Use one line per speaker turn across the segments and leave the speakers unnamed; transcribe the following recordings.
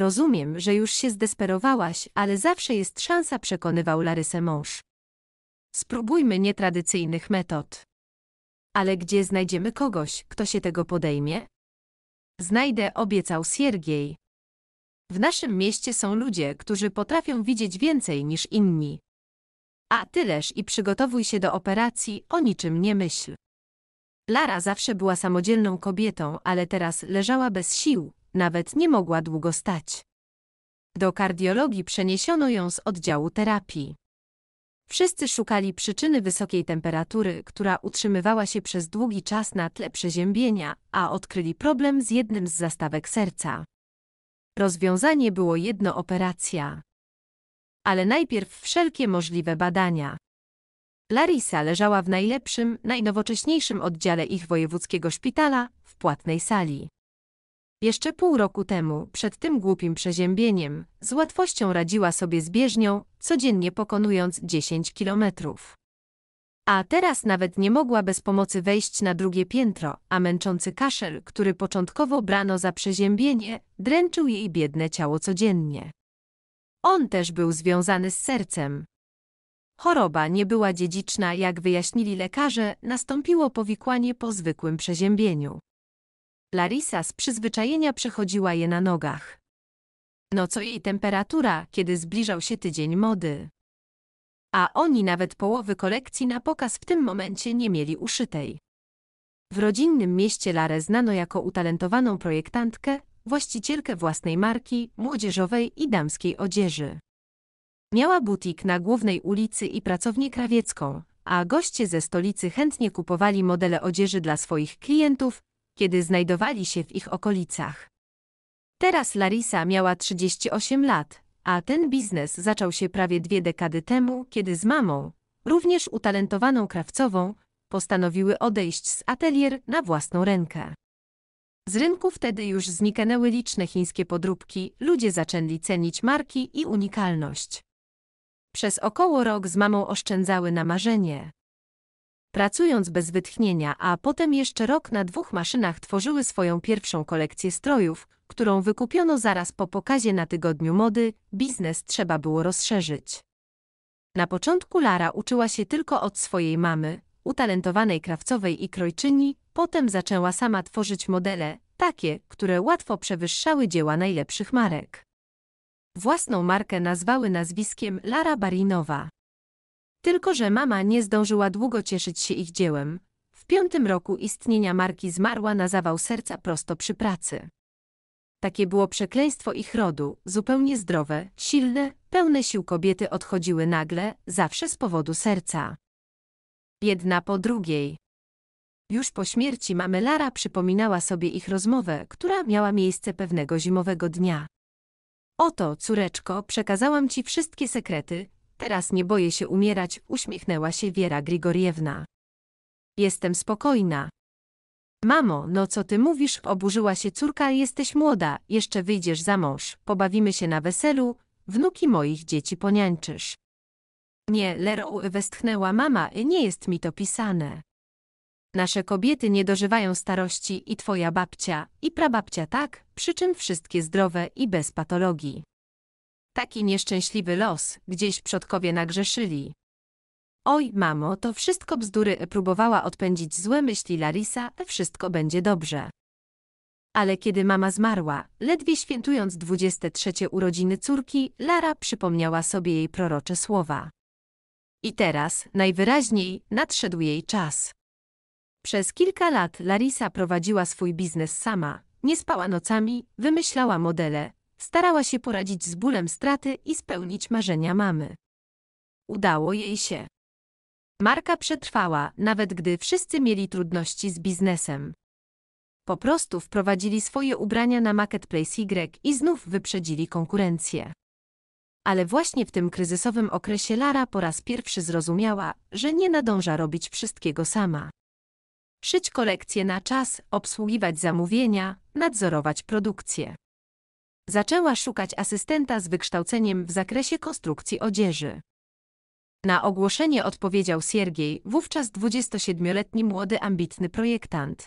Rozumiem, że już się zdesperowałaś, ale zawsze jest szansa, przekonywał Larysę mąż. Spróbujmy nietradycyjnych metod. Ale gdzie znajdziemy kogoś, kto się tego podejmie? Znajdę, obiecał Siergiej. W naszym mieście są ludzie, którzy potrafią widzieć więcej niż inni. A tyleż i przygotowuj się do operacji, o niczym nie myśl. Lara zawsze była samodzielną kobietą, ale teraz leżała bez sił, nawet nie mogła długo stać. Do kardiologii przeniesiono ją z oddziału terapii. Wszyscy szukali przyczyny wysokiej temperatury, która utrzymywała się przez długi czas na tle przeziębienia, a odkryli problem z jednym z zastawek serca. Rozwiązanie było jedno operacja. Ale najpierw wszelkie możliwe badania. Larisa leżała w najlepszym, najnowocześniejszym oddziale ich wojewódzkiego szpitala, w płatnej sali. Jeszcze pół roku temu, przed tym głupim przeziębieniem, z łatwością radziła sobie z bieżnią, codziennie pokonując 10 kilometrów. A teraz nawet nie mogła bez pomocy wejść na drugie piętro, a męczący kaszel, który początkowo brano za przeziębienie, dręczył jej biedne ciało codziennie. On też był związany z sercem. Choroba nie była dziedziczna, jak wyjaśnili lekarze, nastąpiło powikłanie po zwykłym przeziębieniu. Larisa z przyzwyczajenia przechodziła je na nogach. No co jej temperatura, kiedy zbliżał się tydzień mody. A oni nawet połowy kolekcji na pokaz w tym momencie nie mieli uszytej. W rodzinnym mieście Larę znano jako utalentowaną projektantkę, właścicielkę własnej marki, młodzieżowej i damskiej odzieży. Miała butik na głównej ulicy i pracownię krawiecką, a goście ze stolicy chętnie kupowali modele odzieży dla swoich klientów, kiedy znajdowali się w ich okolicach. Teraz Larisa miała 38 lat, a ten biznes zaczął się prawie dwie dekady temu, kiedy z mamą, również utalentowaną krawcową, postanowiły odejść z atelier na własną rękę. Z rynku wtedy już zniknęły liczne chińskie podróbki, ludzie zaczęli cenić marki i unikalność. Przez około rok z mamą oszczędzały na marzenie pracując bez wytchnienia, a potem jeszcze rok na dwóch maszynach tworzyły swoją pierwszą kolekcję strojów, którą wykupiono zaraz po pokazie na tygodniu mody, biznes trzeba było rozszerzyć. Na początku Lara uczyła się tylko od swojej mamy, utalentowanej krawcowej i krojczyni, potem zaczęła sama tworzyć modele, takie, które łatwo przewyższały dzieła najlepszych marek. Własną markę nazwały nazwiskiem Lara Barinowa. Tylko, że mama nie zdążyła długo cieszyć się ich dziełem. W piątym roku istnienia marki zmarła na zawał serca prosto przy pracy. Takie było przekleństwo ich rodu, zupełnie zdrowe, silne, pełne sił kobiety odchodziły nagle, zawsze z powodu serca. Jedna po drugiej. Już po śmierci mamy Lara przypominała sobie ich rozmowę, która miała miejsce pewnego zimowego dnia. Oto, córeczko, przekazałam ci wszystkie sekrety, Teraz nie boję się umierać, uśmiechnęła się Wiera Grigoriewna. Jestem spokojna. Mamo, no co ty mówisz? Oburzyła się córka, jesteś młoda, jeszcze wyjdziesz za mąż, pobawimy się na weselu, wnuki moich dzieci poniańczysz. Nie, Lero westchnęła mama, nie jest mi to pisane. Nasze kobiety nie dożywają starości i twoja babcia, i prababcia tak, przy czym wszystkie zdrowe i bez patologii. Taki nieszczęśliwy los, gdzieś przodkowie nagrzeszyli. Oj, mamo, to wszystko bzdury, e, próbowała odpędzić złe myśli Larisa, e, wszystko będzie dobrze. Ale kiedy mama zmarła, ledwie świętując 23 urodziny córki, Lara przypomniała sobie jej prorocze słowa. I teraz, najwyraźniej, nadszedł jej czas. Przez kilka lat Larisa prowadziła swój biznes sama, nie spała nocami, wymyślała modele, Starała się poradzić z bólem straty i spełnić marzenia mamy. Udało jej się. Marka przetrwała, nawet gdy wszyscy mieli trudności z biznesem. Po prostu wprowadzili swoje ubrania na Marketplace Y i znów wyprzedzili konkurencję. Ale właśnie w tym kryzysowym okresie Lara po raz pierwszy zrozumiała, że nie nadąża robić wszystkiego sama. Szyć kolekcje na czas, obsługiwać zamówienia, nadzorować produkcję. Zaczęła szukać asystenta z wykształceniem w zakresie konstrukcji odzieży. Na ogłoszenie odpowiedział Siergiej, wówczas 27-letni młody ambitny projektant.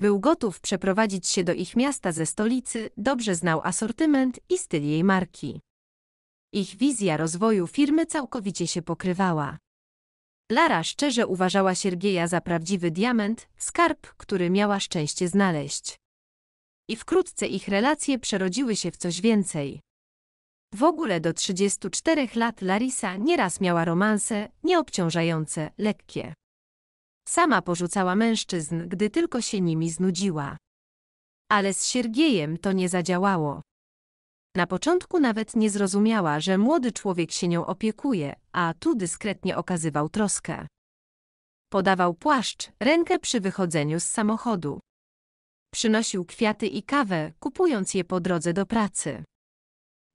Był gotów przeprowadzić się do ich miasta ze stolicy, dobrze znał asortyment i styl jej marki. Ich wizja rozwoju firmy całkowicie się pokrywała. Lara szczerze uważała Siergieja za prawdziwy diament, skarb, który miała szczęście znaleźć i wkrótce ich relacje przerodziły się w coś więcej. W ogóle do 34 lat Larisa nieraz miała romanse, nieobciążające, lekkie. Sama porzucała mężczyzn, gdy tylko się nimi znudziła. Ale z Siergiejem to nie zadziałało. Na początku nawet nie zrozumiała, że młody człowiek się nią opiekuje, a tu dyskretnie okazywał troskę. Podawał płaszcz, rękę przy wychodzeniu z samochodu. Przynosił kwiaty i kawę, kupując je po drodze do pracy.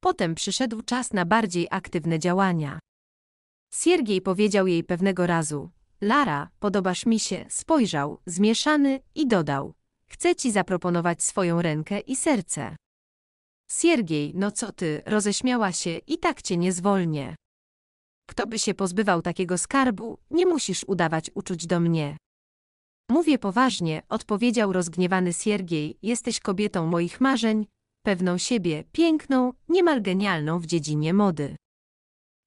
Potem przyszedł czas na bardziej aktywne działania. Siergiej powiedział jej pewnego razu: Lara, podobasz mi się, spojrzał, zmieszany i dodał: Chcę ci zaproponować swoją rękę i serce. Siergiej, no co ty, roześmiała się i tak cię nie zwolnię. Kto by się pozbywał takiego skarbu, nie musisz udawać uczuć do mnie. Mówię poważnie, odpowiedział rozgniewany Siergiej, jesteś kobietą moich marzeń, pewną siebie, piękną, niemal genialną w dziedzinie mody.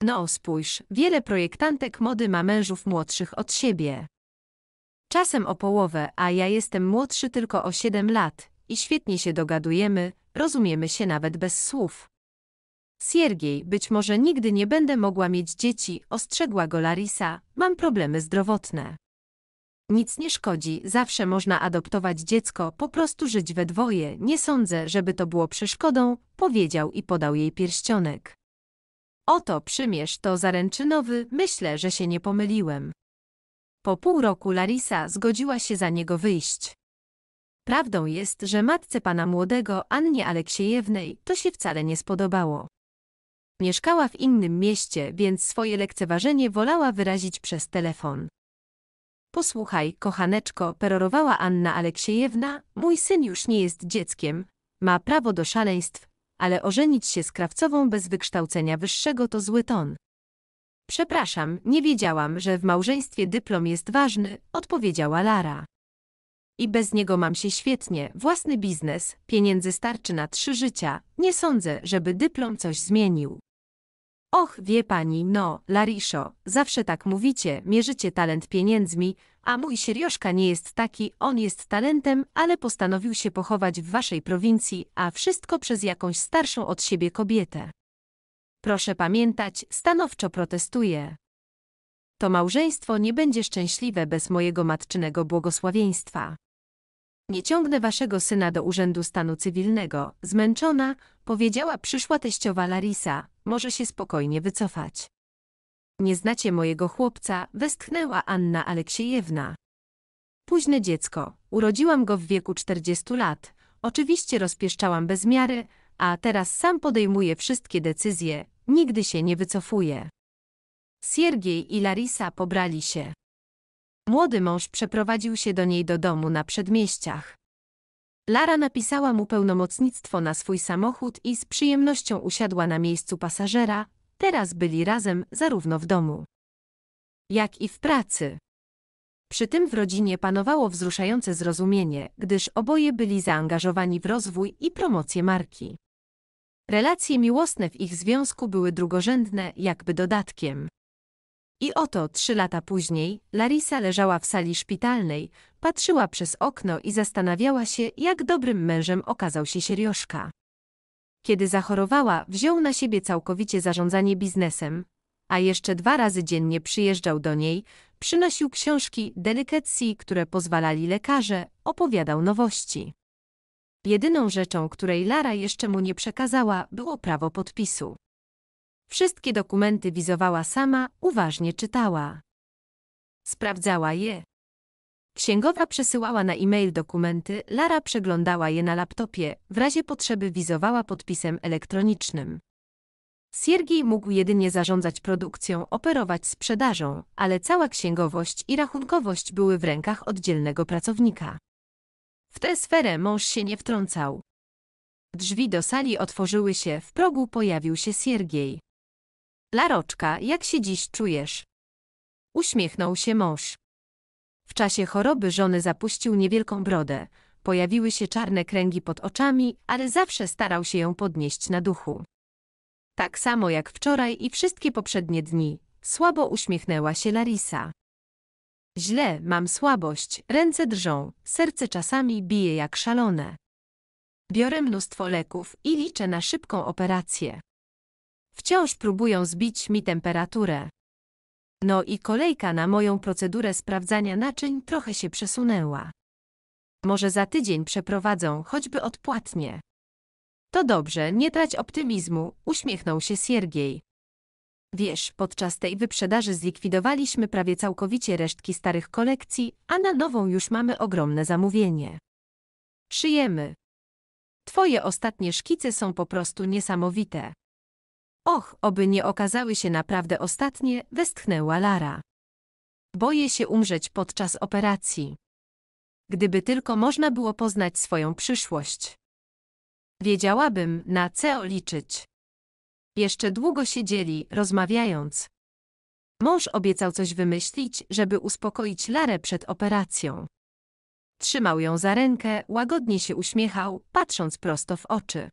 No spójrz, wiele projektantek mody ma mężów młodszych od siebie. Czasem o połowę, a ja jestem młodszy tylko o 7 lat i świetnie się dogadujemy, rozumiemy się nawet bez słów. Siergiej, być może nigdy nie będę mogła mieć dzieci, ostrzegła go Larisa, mam problemy zdrowotne. Nic nie szkodzi, zawsze można adoptować dziecko, po prostu żyć we dwoje, nie sądzę, żeby to było przeszkodą, powiedział i podał jej pierścionek. Oto przymierz to zaręczynowy, myślę, że się nie pomyliłem. Po pół roku Larisa zgodziła się za niego wyjść. Prawdą jest, że matce pana młodego, Annie Aleksiejewnej, to się wcale nie spodobało. Mieszkała w innym mieście, więc swoje lekceważenie wolała wyrazić przez telefon. Posłuchaj, kochaneczko, perorowała Anna Aleksiejewna, mój syn już nie jest dzieckiem, ma prawo do szaleństw, ale ożenić się z krawcową bez wykształcenia wyższego to zły ton. Przepraszam, nie wiedziałam, że w małżeństwie dyplom jest ważny, odpowiedziała Lara. I bez niego mam się świetnie, własny biznes, pieniędzy starczy na trzy życia, nie sądzę, żeby dyplom coś zmienił. Och, wie pani, no, Lariszo, zawsze tak mówicie, mierzycie talent pieniędzmi, a mój Sierioszka nie jest taki, on jest talentem, ale postanowił się pochować w waszej prowincji, a wszystko przez jakąś starszą od siebie kobietę. Proszę pamiętać, stanowczo protestuję. To małżeństwo nie będzie szczęśliwe bez mojego matczynego błogosławieństwa. Nie ciągnę waszego syna do urzędu stanu cywilnego, zmęczona, powiedziała przyszła teściowa Larisa, może się spokojnie wycofać. Nie znacie mojego chłopca, westchnęła Anna Aleksiejewna. Późne dziecko, urodziłam go w wieku 40 lat, oczywiście rozpieszczałam bez miary, a teraz sam podejmuje wszystkie decyzje, nigdy się nie wycofuje. Siergiej i Larisa pobrali się. Młody mąż przeprowadził się do niej do domu na przedmieściach. Lara napisała mu pełnomocnictwo na swój samochód i z przyjemnością usiadła na miejscu pasażera. Teraz byli razem zarówno w domu, jak i w pracy. Przy tym w rodzinie panowało wzruszające zrozumienie, gdyż oboje byli zaangażowani w rozwój i promocję marki. Relacje miłosne w ich związku były drugorzędne, jakby dodatkiem. I oto trzy lata później Larisa leżała w sali szpitalnej, patrzyła przez okno i zastanawiała się, jak dobrym mężem okazał się Sierioszka. Kiedy zachorowała, wziął na siebie całkowicie zarządzanie biznesem, a jeszcze dwa razy dziennie przyjeżdżał do niej, przynosił książki, delicacji, które pozwalali lekarze, opowiadał nowości. Jedyną rzeczą, której Lara jeszcze mu nie przekazała, było prawo podpisu. Wszystkie dokumenty wizowała sama, uważnie czytała. Sprawdzała je. Księgowa przesyłała na e-mail dokumenty, Lara przeglądała je na laptopie, w razie potrzeby wizowała podpisem elektronicznym. Siergiej mógł jedynie zarządzać produkcją, operować sprzedażą, ale cała księgowość i rachunkowość były w rękach oddzielnego pracownika. W tę sferę mąż się nie wtrącał. Drzwi do sali otworzyły się, w progu pojawił się Siergiej. Laroczka, jak się dziś czujesz? Uśmiechnął się mąż. W czasie choroby żony zapuścił niewielką brodę, pojawiły się czarne kręgi pod oczami, ale zawsze starał się ją podnieść na duchu. Tak samo jak wczoraj i wszystkie poprzednie dni, słabo uśmiechnęła się Larisa. Źle, mam słabość, ręce drżą, serce czasami bije jak szalone. Biorę mnóstwo leków i liczę na szybką operację. Wciąż próbują zbić mi temperaturę. No i kolejka na moją procedurę sprawdzania naczyń trochę się przesunęła. Może za tydzień przeprowadzą, choćby odpłatnie. To dobrze, nie trać optymizmu, uśmiechnął się Siergiej. Wiesz, podczas tej wyprzedaży zlikwidowaliśmy prawie całkowicie resztki starych kolekcji, a na nową już mamy ogromne zamówienie. Szyjemy. Twoje ostatnie szkice są po prostu niesamowite. Och, oby nie okazały się naprawdę ostatnie, westchnęła Lara. Boję się umrzeć podczas operacji. Gdyby tylko można było poznać swoją przyszłość. Wiedziałabym, na co liczyć. Jeszcze długo siedzieli, rozmawiając. Mąż obiecał coś wymyślić, żeby uspokoić Larę przed operacją. Trzymał ją za rękę, łagodnie się uśmiechał, patrząc prosto w oczy.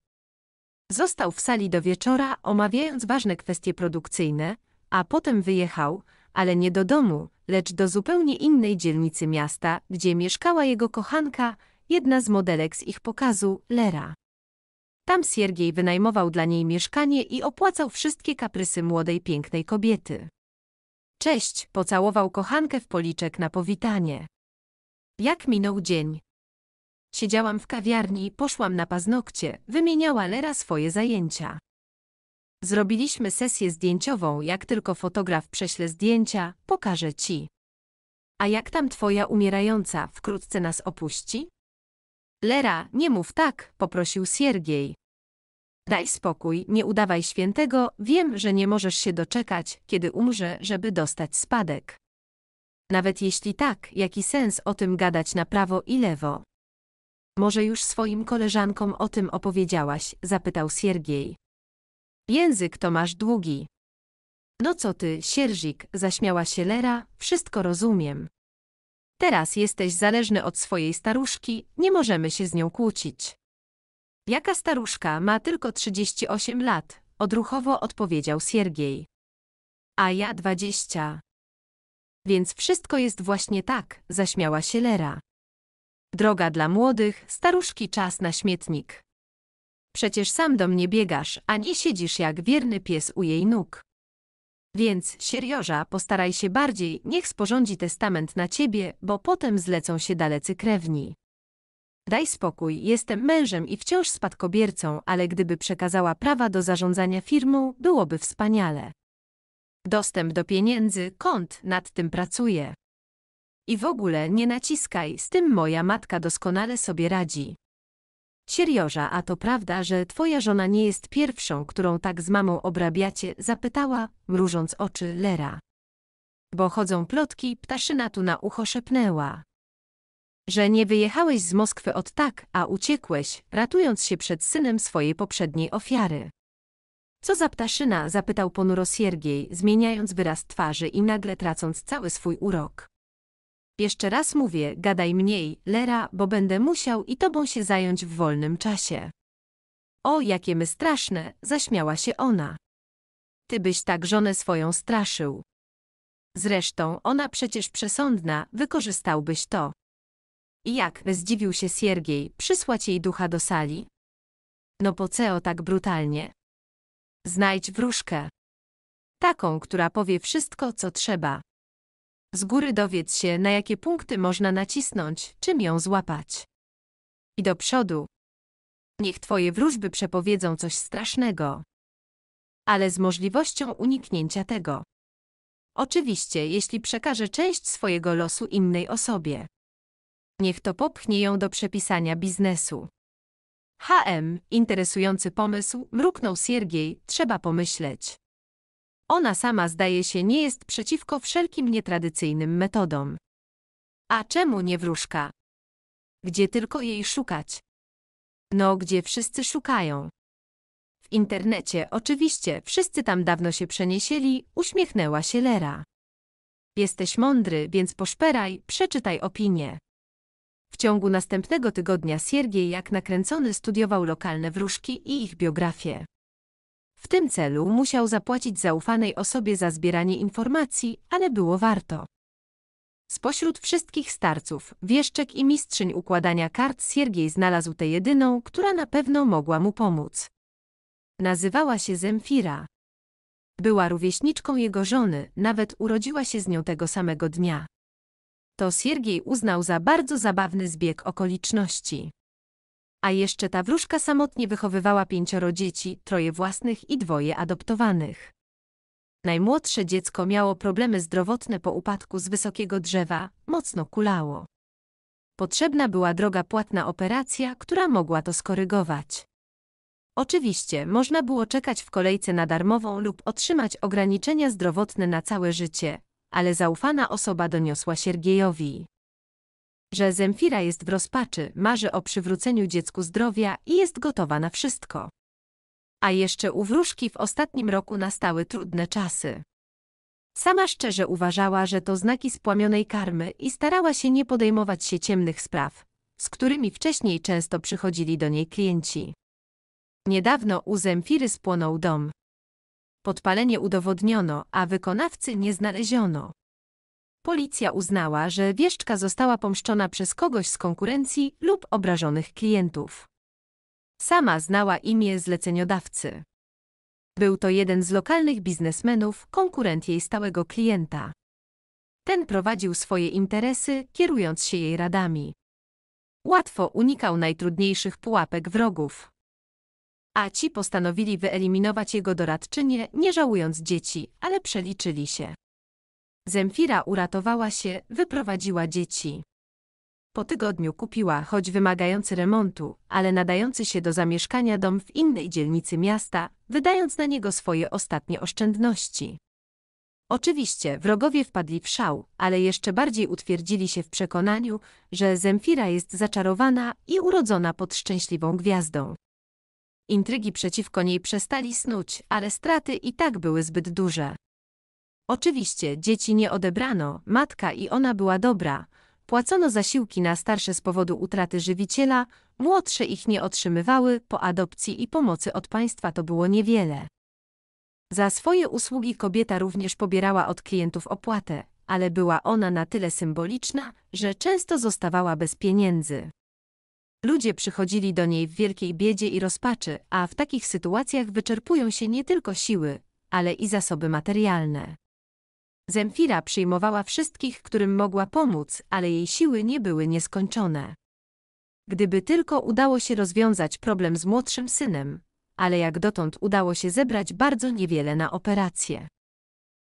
Został w sali do wieczora, omawiając ważne kwestie produkcyjne, a potem wyjechał, ale nie do domu, lecz do zupełnie innej dzielnicy miasta, gdzie mieszkała jego kochanka, jedna z modelek z ich pokazu, Lera. Tam Siergiej wynajmował dla niej mieszkanie i opłacał wszystkie kaprysy młodej, pięknej kobiety. Cześć, pocałował kochankę w policzek na powitanie. Jak minął dzień? Siedziałam w kawiarni poszłam na paznokcie, wymieniała Lera swoje zajęcia. Zrobiliśmy sesję zdjęciową, jak tylko fotograf prześle zdjęcia, pokażę ci. A jak tam twoja umierająca wkrótce nas opuści? Lera, nie mów tak, poprosił Siergiej. Daj spokój, nie udawaj świętego, wiem, że nie możesz się doczekać, kiedy umrze, żeby dostać spadek. Nawet jeśli tak, jaki sens o tym gadać na prawo i lewo? Może już swoim koleżankom o tym opowiedziałaś? zapytał Siergiej. Język to masz długi. No co ty, sierżik, zaśmiała się Lera, wszystko rozumiem. Teraz jesteś zależny od swojej staruszki, nie możemy się z nią kłócić. Jaka staruszka ma tylko 38 lat? odruchowo odpowiedział Siergiej. A ja 20. Więc wszystko jest właśnie tak, zaśmiała się Lera. Droga dla młodych, staruszki czas na śmietnik. Przecież sam do mnie biegasz, a nie siedzisz jak wierny pies u jej nóg. Więc, sierioża, postaraj się bardziej, niech sporządzi testament na ciebie, bo potem zlecą się dalecy krewni. Daj spokój, jestem mężem i wciąż spadkobiercą, ale gdyby przekazała prawa do zarządzania firmą, byłoby wspaniale. Dostęp do pieniędzy, kąt nad tym pracuję. I w ogóle nie naciskaj, z tym moja matka doskonale sobie radzi. Sierioża, a to prawda, że twoja żona nie jest pierwszą, którą tak z mamą obrabiacie? Zapytała, mrużąc oczy, Lera. Bo chodzą plotki, ptaszyna tu na ucho szepnęła. Że nie wyjechałeś z Moskwy od tak, a uciekłeś, ratując się przed synem swojej poprzedniej ofiary. Co za ptaszyna? zapytał ponuro Siergiej, zmieniając wyraz twarzy i nagle tracąc cały swój urok. Jeszcze raz mówię, gadaj mniej, Lera, bo będę musiał i tobą się zająć w wolnym czasie. O, jakie my straszne, zaśmiała się ona. Ty byś tak żonę swoją straszył. Zresztą ona przecież przesądna, wykorzystałbyś to. I jak, zdziwił się Siergiej, przysłać jej ducha do sali? No po co tak brutalnie? Znajdź wróżkę. Taką, która powie wszystko, co trzeba. Z góry dowiedz się, na jakie punkty można nacisnąć, czym ją złapać. I do przodu. Niech twoje wróżby przepowiedzą coś strasznego. Ale z możliwością uniknięcia tego. Oczywiście, jeśli przekaże część swojego losu innej osobie. Niech to popchnie ją do przepisania biznesu. HM, interesujący pomysł, mruknął Siergiej, trzeba pomyśleć. Ona sama zdaje się nie jest przeciwko wszelkim nietradycyjnym metodom. A czemu nie wróżka? Gdzie tylko jej szukać? No, gdzie wszyscy szukają. W internecie, oczywiście, wszyscy tam dawno się przeniesieli, uśmiechnęła się Lera. Jesteś mądry, więc poszperaj, przeczytaj opinię. W ciągu następnego tygodnia Siergiej jak nakręcony studiował lokalne wróżki i ich biografie. W tym celu musiał zapłacić zaufanej osobie za zbieranie informacji, ale było warto. Spośród wszystkich starców, wieszczek i mistrzyń układania kart Siergiej znalazł tę jedyną, która na pewno mogła mu pomóc. Nazywała się Zemfira. Była rówieśniczką jego żony, nawet urodziła się z nią tego samego dnia. To Siergiej uznał za bardzo zabawny zbieg okoliczności. A jeszcze ta wróżka samotnie wychowywała pięcioro dzieci, troje własnych i dwoje adoptowanych. Najmłodsze dziecko miało problemy zdrowotne po upadku z wysokiego drzewa, mocno kulało. Potrzebna była droga płatna operacja, która mogła to skorygować. Oczywiście można było czekać w kolejce na darmową lub otrzymać ograniczenia zdrowotne na całe życie, ale zaufana osoba doniosła Siergiejowi że Zemfira jest w rozpaczy, marzy o przywróceniu dziecku zdrowia i jest gotowa na wszystko. A jeszcze u wróżki w ostatnim roku nastały trudne czasy. Sama szczerze uważała, że to znaki spłamionej karmy i starała się nie podejmować się ciemnych spraw, z którymi wcześniej często przychodzili do niej klienci. Niedawno u Zemfiry spłonął dom. Podpalenie udowodniono, a wykonawcy nie znaleziono. Policja uznała, że wieszczka została pomszczona przez kogoś z konkurencji lub obrażonych klientów. Sama znała imię zleceniodawcy. Był to jeden z lokalnych biznesmenów, konkurent jej stałego klienta. Ten prowadził swoje interesy, kierując się jej radami. Łatwo unikał najtrudniejszych pułapek wrogów. A ci postanowili wyeliminować jego doradczynię, nie żałując dzieci, ale przeliczyli się. Zemfira uratowała się, wyprowadziła dzieci. Po tygodniu kupiła, choć wymagający remontu, ale nadający się do zamieszkania dom w innej dzielnicy miasta, wydając na niego swoje ostatnie oszczędności. Oczywiście wrogowie wpadli w szał, ale jeszcze bardziej utwierdzili się w przekonaniu, że Zemfira jest zaczarowana i urodzona pod szczęśliwą gwiazdą. Intrygi przeciwko niej przestali snuć, ale straty i tak były zbyt duże. Oczywiście dzieci nie odebrano, matka i ona była dobra. Płacono zasiłki na starsze z powodu utraty żywiciela, młodsze ich nie otrzymywały, po adopcji i pomocy od państwa to było niewiele. Za swoje usługi kobieta również pobierała od klientów opłatę, ale była ona na tyle symboliczna, że często zostawała bez pieniędzy. Ludzie przychodzili do niej w wielkiej biedzie i rozpaczy, a w takich sytuacjach wyczerpują się nie tylko siły, ale i zasoby materialne. Zemfira przyjmowała wszystkich, którym mogła pomóc, ale jej siły nie były nieskończone. Gdyby tylko udało się rozwiązać problem z młodszym synem, ale jak dotąd udało się zebrać bardzo niewiele na operację.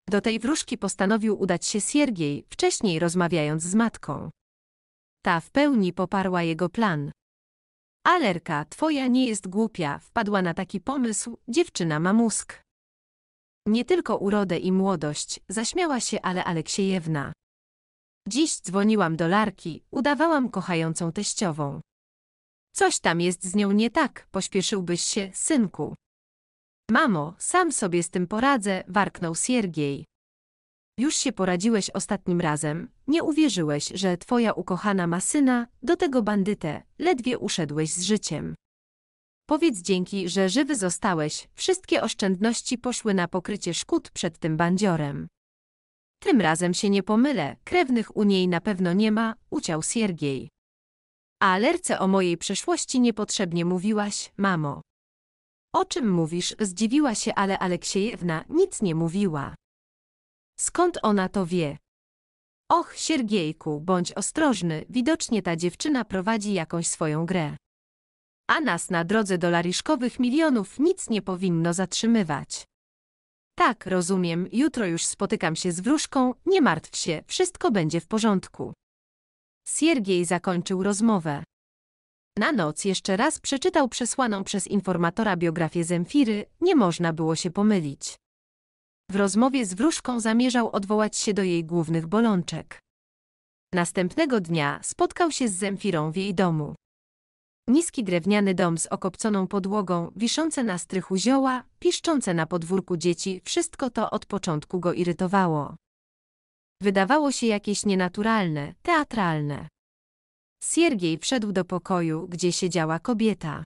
Do tej wróżki postanowił udać się Siergiej, wcześniej rozmawiając z matką. Ta w pełni poparła jego plan. Alerka, twoja nie jest głupia, wpadła na taki pomysł, dziewczyna ma mózg. Nie tylko urodę i młodość, zaśmiała się ale Aleksiejewna. Dziś dzwoniłam do Larki, udawałam kochającą teściową. Coś tam jest z nią nie tak, pośpieszyłbyś się, synku. Mamo, sam sobie z tym poradzę, warknął Siergiej. Już się poradziłeś ostatnim razem, nie uwierzyłeś, że twoja ukochana ma syna, do tego bandytę, ledwie uszedłeś z życiem. Powiedz dzięki, że żywy zostałeś. Wszystkie oszczędności poszły na pokrycie szkód przed tym bandziorem. Tym razem się nie pomylę, krewnych u niej na pewno nie ma, uciał Siergiej. A Lerce o mojej przeszłości niepotrzebnie mówiłaś, mamo. O czym mówisz? Zdziwiła się, ale Aleksiejewna nic nie mówiła. Skąd ona to wie? Och, Siergiejku, bądź ostrożny, widocznie ta dziewczyna prowadzi jakąś swoją grę a nas na drodze dolariszkowych milionów nic nie powinno zatrzymywać. Tak, rozumiem, jutro już spotykam się z wróżką, nie martw się, wszystko będzie w porządku. Siergiej zakończył rozmowę. Na noc jeszcze raz przeczytał przesłaną przez informatora biografię Zemfiry, nie można było się pomylić. W rozmowie z wróżką zamierzał odwołać się do jej głównych bolączek. Następnego dnia spotkał się z Zemfirą w jej domu. Niski drewniany dom z okopconą podłogą, wiszące na strychu zioła, piszczące na podwórku dzieci, wszystko to od początku go irytowało. Wydawało się jakieś nienaturalne, teatralne. Siergiej wszedł do pokoju, gdzie siedziała kobieta.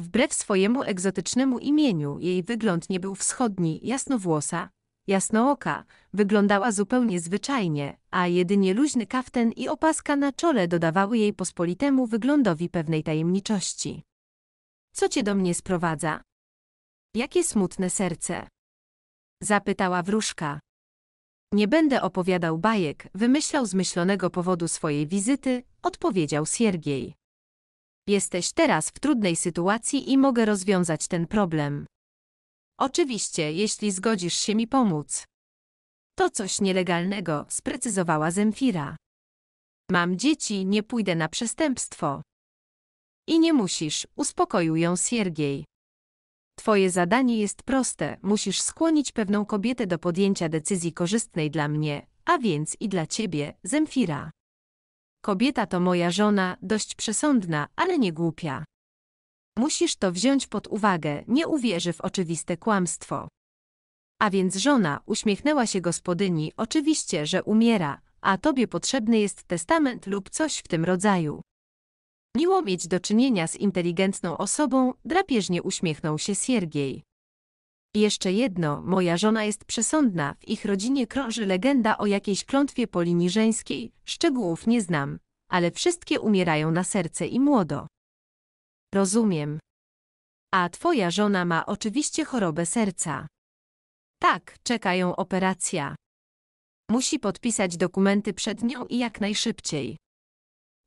Wbrew swojemu egzotycznemu imieniu, jej wygląd nie był wschodni, jasnowłosa, jasnooka, wyglądała zupełnie zwyczajnie, a jedynie luźny kaftan i opaska na czole dodawały jej pospolitemu wyglądowi pewnej tajemniczości. Co cię do mnie sprowadza? Jakie smutne serce? Zapytała wróżka. Nie będę opowiadał bajek, wymyślał zmyślonego powodu swojej wizyty, odpowiedział Siergiej. Jesteś teraz w trudnej sytuacji i mogę rozwiązać ten problem. Oczywiście, jeśli zgodzisz się mi pomóc. To coś nielegalnego, sprecyzowała Zemfira. Mam dzieci, nie pójdę na przestępstwo. I nie musisz, uspokoił ją Siergiej. Twoje zadanie jest proste, musisz skłonić pewną kobietę do podjęcia decyzji korzystnej dla mnie, a więc i dla ciebie, Zemfira. Kobieta to moja żona, dość przesądna, ale nie głupia. Musisz to wziąć pod uwagę, nie uwierzy w oczywiste kłamstwo. A więc żona, uśmiechnęła się gospodyni, oczywiście, że umiera, a tobie potrzebny jest testament lub coś w tym rodzaju. Miło mieć do czynienia z inteligentną osobą, drapieżnie uśmiechnął się Siergiej. Jeszcze jedno, moja żona jest przesądna, w ich rodzinie krąży legenda o jakiejś klątwie po linii żeńskiej, szczegółów nie znam, ale wszystkie umierają na serce i młodo. Rozumiem. A twoja żona ma oczywiście chorobę serca. Tak, czeka ją operacja. Musi podpisać dokumenty przed nią i jak najszybciej.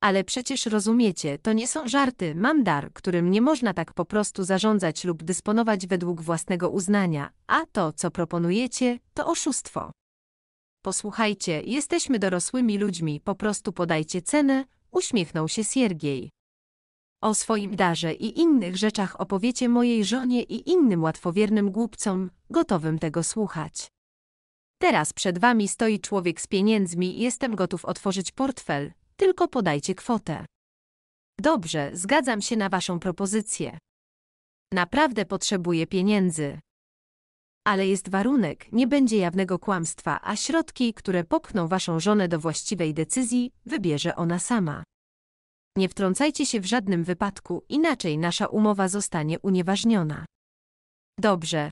Ale przecież rozumiecie, to nie są żarty, mam dar, którym nie można tak po prostu zarządzać lub dysponować według własnego uznania, a to, co proponujecie, to oszustwo. Posłuchajcie, jesteśmy dorosłymi ludźmi, po prostu podajcie cenę, uśmiechnął się Siergiej. O swoim darze i innych rzeczach opowiecie mojej żonie i innym łatwowiernym głupcom, gotowym tego słuchać. Teraz przed wami stoi człowiek z pieniędzmi i jestem gotów otworzyć portfel, tylko podajcie kwotę. Dobrze, zgadzam się na waszą propozycję. Naprawdę potrzebuję pieniędzy. Ale jest warunek, nie będzie jawnego kłamstwa, a środki, które popchną waszą żonę do właściwej decyzji, wybierze ona sama. Nie wtrącajcie się w żadnym wypadku, inaczej nasza umowa zostanie unieważniona. Dobrze.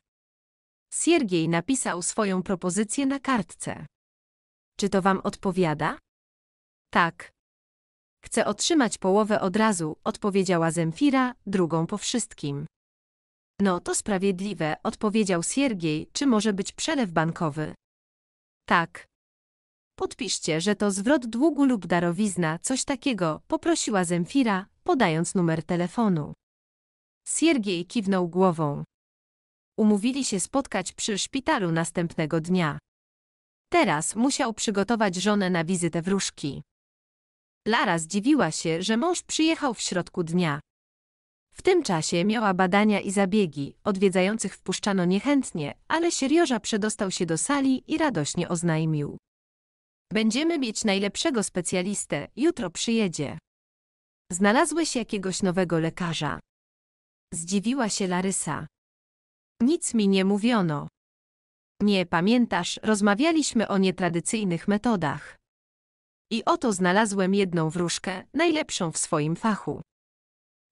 Siergiej napisał swoją propozycję na kartce. Czy to wam odpowiada? Tak. Chcę otrzymać połowę od razu, odpowiedziała Zemfira, drugą po wszystkim. No to sprawiedliwe, odpowiedział Siergiej, czy może być przelew bankowy? Tak. Podpiszcie, że to zwrot długu lub darowizna, coś takiego, poprosiła Zemfira, podając numer telefonu. Siergiej kiwnął głową. Umówili się spotkać przy szpitalu następnego dnia. Teraz musiał przygotować żonę na wizytę wróżki. Lara zdziwiła się, że mąż przyjechał w środku dnia. W tym czasie miała badania i zabiegi, odwiedzających wpuszczano niechętnie, ale Sierioża przedostał się do sali i radośnie oznajmił. Będziemy mieć najlepszego specjalistę, jutro przyjedzie. Znalazłeś jakiegoś nowego lekarza. Zdziwiła się Larysa. Nic mi nie mówiono. Nie pamiętasz, rozmawialiśmy o nietradycyjnych metodach. I oto znalazłem jedną wróżkę, najlepszą w swoim fachu.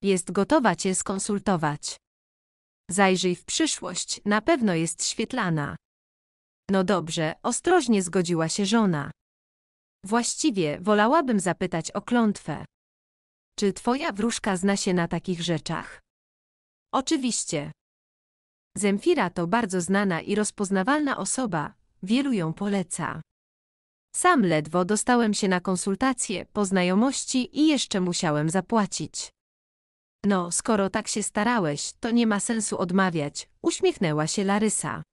Jest gotowa cię skonsultować. Zajrzyj w przyszłość, na pewno jest świetlana. No dobrze, ostrożnie zgodziła się żona. Właściwie wolałabym zapytać o klątwę. Czy twoja wróżka zna się na takich rzeczach? Oczywiście. Zemfira to bardzo znana i rozpoznawalna osoba, wielu ją poleca. Sam ledwo dostałem się na konsultacje, po znajomości i jeszcze musiałem zapłacić. No, skoro tak się starałeś, to nie ma sensu odmawiać, uśmiechnęła się Larysa.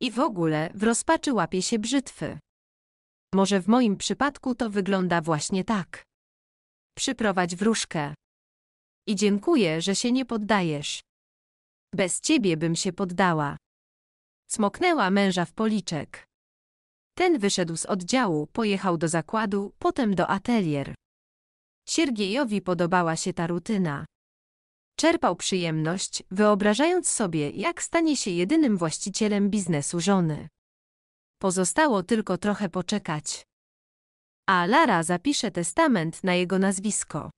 I w ogóle w rozpaczy łapie się brzytwy. Może w moim przypadku to wygląda właśnie tak. Przyprowadź wróżkę. I dziękuję, że się nie poddajesz. Bez ciebie bym się poddała. Smoknęła męża w policzek. Ten wyszedł z oddziału, pojechał do zakładu, potem do atelier. Siergiejowi podobała się ta rutyna. Czerpał przyjemność, wyobrażając sobie, jak stanie się jedynym właścicielem biznesu żony. Pozostało tylko trochę poczekać. A Lara zapisze testament na jego nazwisko.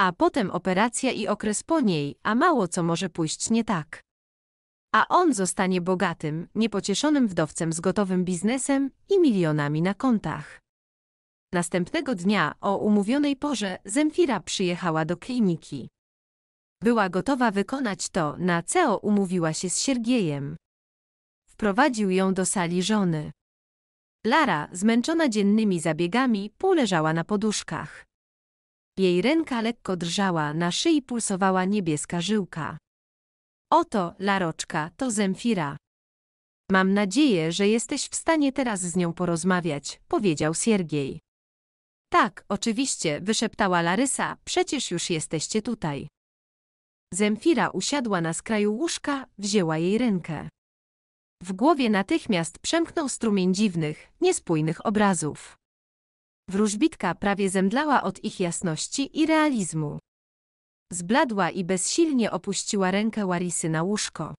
A potem operacja i okres po niej, a mało co może pójść nie tak. A on zostanie bogatym, niepocieszonym wdowcem z gotowym biznesem i milionami na kontach. Następnego dnia o umówionej porze Zemfira przyjechała do kliniki. Była gotowa wykonać to, na co umówiła się z Siergiejem. Prowadził ją do sali żony. Lara, zmęczona dziennymi zabiegami, poleżała na poduszkach. Jej ręka lekko drżała, na szyi pulsowała niebieska żyłka. Oto, Laroczka, to Zemfira. Mam nadzieję, że jesteś w stanie teraz z nią porozmawiać, powiedział Siergiej. Tak, oczywiście, wyszeptała Larysa, przecież już jesteście tutaj. Zemfira usiadła na skraju łóżka, wzięła jej rękę. W głowie natychmiast przemknął strumień dziwnych, niespójnych obrazów. Wróżbitka prawie zemdlała od ich jasności i realizmu. Zbladła i bezsilnie opuściła rękę Warisy na łóżko.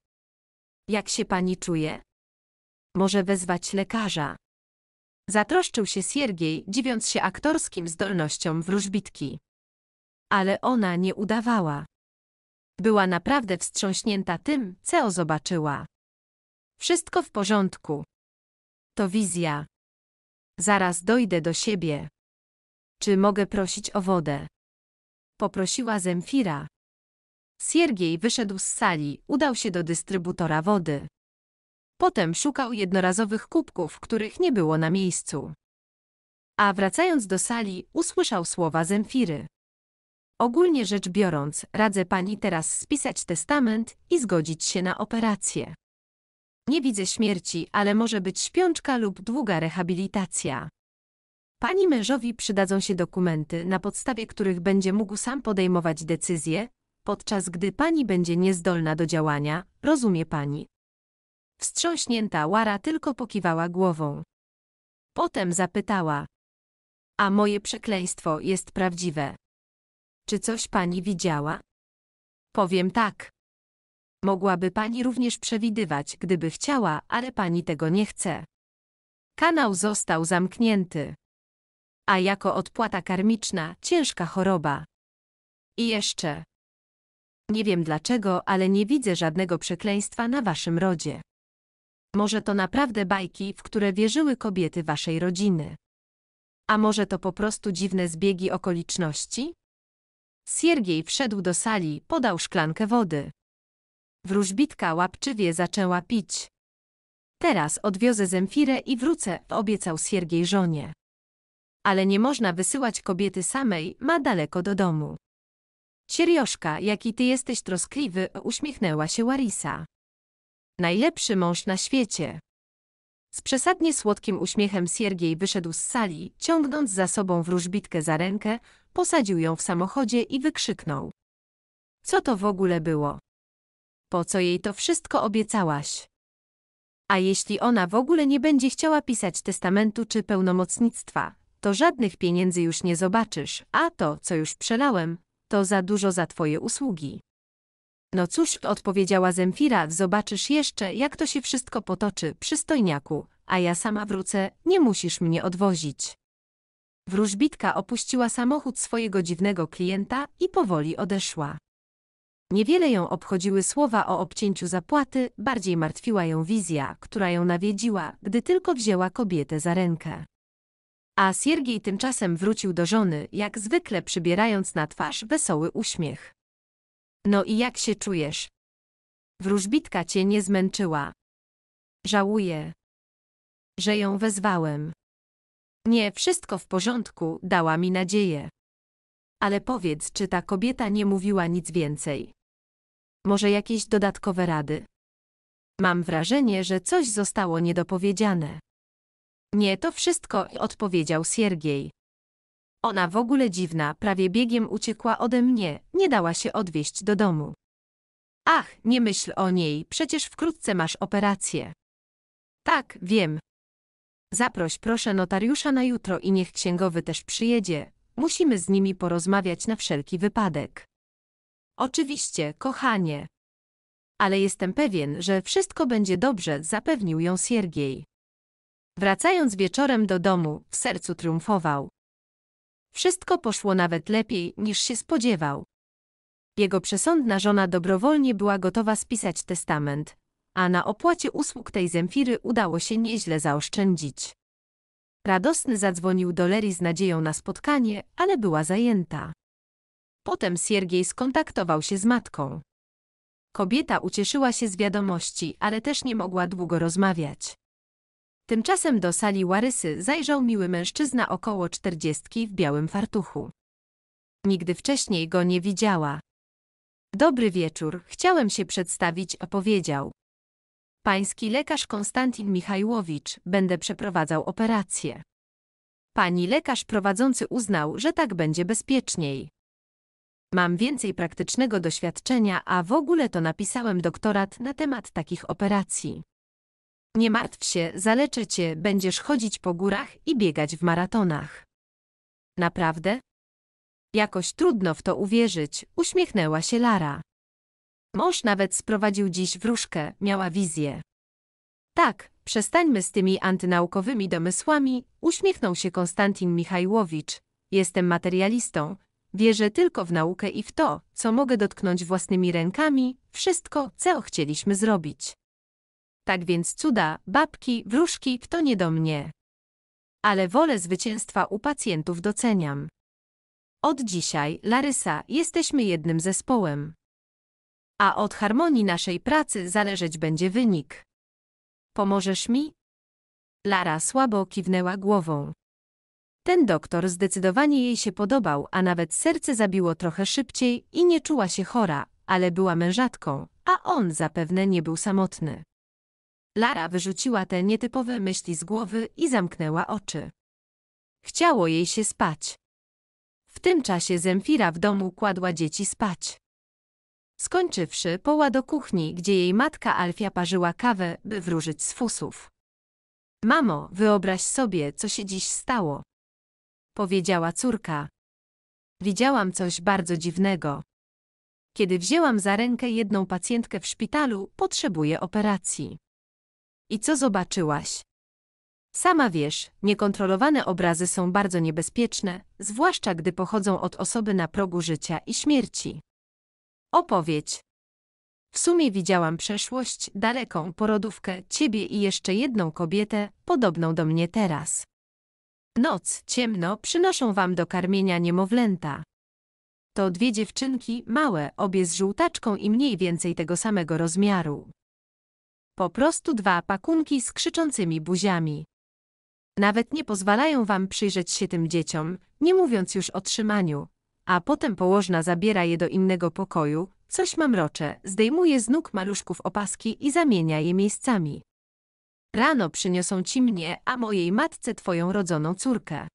Jak się pani czuje? Może wezwać lekarza. Zatroszczył się Siergiej, dziwiąc się aktorskim zdolnościom wróżbitki. Ale ona nie udawała. Była naprawdę wstrząśnięta tym, co zobaczyła. Wszystko w porządku. To wizja. Zaraz dojdę do siebie. Czy mogę prosić o wodę? Poprosiła Zemfira. Siergiej wyszedł z sali, udał się do dystrybutora wody. Potem szukał jednorazowych kubków, których nie było na miejscu. A wracając do sali, usłyszał słowa Zemfiry. Ogólnie rzecz biorąc, radzę pani teraz spisać testament i zgodzić się na operację. Nie widzę śmierci, ale może być śpiączka lub długa rehabilitacja. Pani mężowi przydadzą się dokumenty, na podstawie których będzie mógł sam podejmować decyzje, podczas gdy pani będzie niezdolna do działania, rozumie pani. Wstrząśnięta Łara tylko pokiwała głową. Potem zapytała. A moje przekleństwo jest prawdziwe. Czy coś pani widziała? Powiem tak. Mogłaby pani również przewidywać, gdyby chciała, ale pani tego nie chce. Kanał został zamknięty. A jako odpłata karmiczna, ciężka choroba. I jeszcze. Nie wiem dlaczego, ale nie widzę żadnego przekleństwa na waszym rodzie. Może to naprawdę bajki, w które wierzyły kobiety waszej rodziny. A może to po prostu dziwne zbiegi okoliczności? Siergiej wszedł do sali, podał szklankę wody. Wróżbitka łapczywie zaczęła pić. Teraz odwiozę Zemfirę i wrócę, obiecał Siergiej żonie. Ale nie można wysyłać kobiety samej, ma daleko do domu. Sierioszka, jaki ty jesteś troskliwy, uśmiechnęła się Warisa. Najlepszy mąż na świecie. Z przesadnie słodkim uśmiechem Siergiej wyszedł z sali, ciągnąc za sobą wróżbitkę za rękę, posadził ją w samochodzie i wykrzyknął. Co to w ogóle było? Po co jej to wszystko obiecałaś? A jeśli ona w ogóle nie będzie chciała pisać testamentu czy pełnomocnictwa, to żadnych pieniędzy już nie zobaczysz, a to, co już przelałem, to za dużo za twoje usługi. No cóż, odpowiedziała Zemfira, zobaczysz jeszcze, jak to się wszystko potoczy, przystojniaku, a ja sama wrócę, nie musisz mnie odwozić. Wróżbitka opuściła samochód swojego dziwnego klienta i powoli odeszła. Niewiele ją obchodziły słowa o obcięciu zapłaty, bardziej martwiła ją wizja, która ją nawiedziła, gdy tylko wzięła kobietę za rękę. A Siergiej tymczasem wrócił do żony, jak zwykle przybierając na twarz wesoły uśmiech. No i jak się czujesz? Wróżbitka cię nie zmęczyła. Żałuję, że ją wezwałem. Nie, wszystko w porządku, dała mi nadzieję. Ale powiedz, czy ta kobieta nie mówiła nic więcej? Może jakieś dodatkowe rady? Mam wrażenie, że coś zostało niedopowiedziane. Nie to wszystko, odpowiedział Siergiej. Ona w ogóle dziwna, prawie biegiem uciekła ode mnie, nie dała się odwieźć do domu. Ach, nie myśl o niej, przecież wkrótce masz operację. Tak, wiem. Zaproś proszę notariusza na jutro i niech księgowy też przyjedzie. Musimy z nimi porozmawiać na wszelki wypadek. Oczywiście, kochanie. Ale jestem pewien, że wszystko będzie dobrze, zapewnił ją Siergiej. Wracając wieczorem do domu, w sercu triumfował. Wszystko poszło nawet lepiej, niż się spodziewał. Jego przesądna żona dobrowolnie była gotowa spisać testament, a na opłacie usług tej Zemfiry udało się nieźle zaoszczędzić. Radosny zadzwonił do Leri z nadzieją na spotkanie, ale była zajęta. Potem Siergiej skontaktował się z matką. Kobieta ucieszyła się z wiadomości, ale też nie mogła długo rozmawiać. Tymczasem do sali Łarysy zajrzał miły mężczyzna około czterdziestki w białym fartuchu. Nigdy wcześniej go nie widziała. Dobry wieczór, chciałem się przedstawić, opowiedział. Pański lekarz Konstantin Michajłowicz, będę przeprowadzał operację. Pani lekarz prowadzący uznał, że tak będzie bezpieczniej. Mam więcej praktycznego doświadczenia, a w ogóle to napisałem doktorat na temat takich operacji. Nie martw się, zaleczę cię, będziesz chodzić po górach i biegać w maratonach. Naprawdę? Jakoś trudno w to uwierzyć, uśmiechnęła się Lara. Mąż nawet sprowadził dziś wróżkę, miała wizję. Tak, przestańmy z tymi antynaukowymi domysłami, uśmiechnął się Konstantin Michajłowicz. Jestem materialistą, Wierzę tylko w naukę i w to, co mogę dotknąć własnymi rękami, wszystko, co chcieliśmy zrobić. Tak więc cuda, babki, wróżki, w to nie do mnie. Ale wolę zwycięstwa u pacjentów doceniam. Od dzisiaj, Larysa, jesteśmy jednym zespołem. A od harmonii naszej pracy zależeć będzie wynik. Pomożesz mi? Lara słabo kiwnęła głową. Ten doktor zdecydowanie jej się podobał, a nawet serce zabiło trochę szybciej i nie czuła się chora, ale była mężatką, a on zapewne nie był samotny. Lara wyrzuciła te nietypowe myśli z głowy i zamknęła oczy. Chciało jej się spać. W tym czasie Zemfira w domu kładła dzieci spać. Skończywszy, poła do kuchni, gdzie jej matka Alfia parzyła kawę, by wróżyć z fusów. Mamo, wyobraź sobie, co się dziś stało powiedziała córka. Widziałam coś bardzo dziwnego. Kiedy wzięłam za rękę jedną pacjentkę w szpitalu, potrzebuje operacji. I co zobaczyłaś? Sama wiesz, niekontrolowane obrazy są bardzo niebezpieczne, zwłaszcza gdy pochodzą od osoby na progu życia i śmierci. Opowiedź. W sumie widziałam przeszłość, daleką porodówkę, ciebie i jeszcze jedną kobietę, podobną do mnie teraz. Noc, ciemno, przynoszą wam do karmienia niemowlęta. To dwie dziewczynki, małe, obie z żółtaczką i mniej więcej tego samego rozmiaru. Po prostu dwa pakunki z krzyczącymi buziami. Nawet nie pozwalają wam przyjrzeć się tym dzieciom, nie mówiąc już o trzymaniu. A potem położna zabiera je do innego pokoju, coś mamrocze, zdejmuje z nóg maluszków opaski i zamienia je miejscami. Rano przyniosą ci mnie, a mojej matce twoją rodzoną córkę.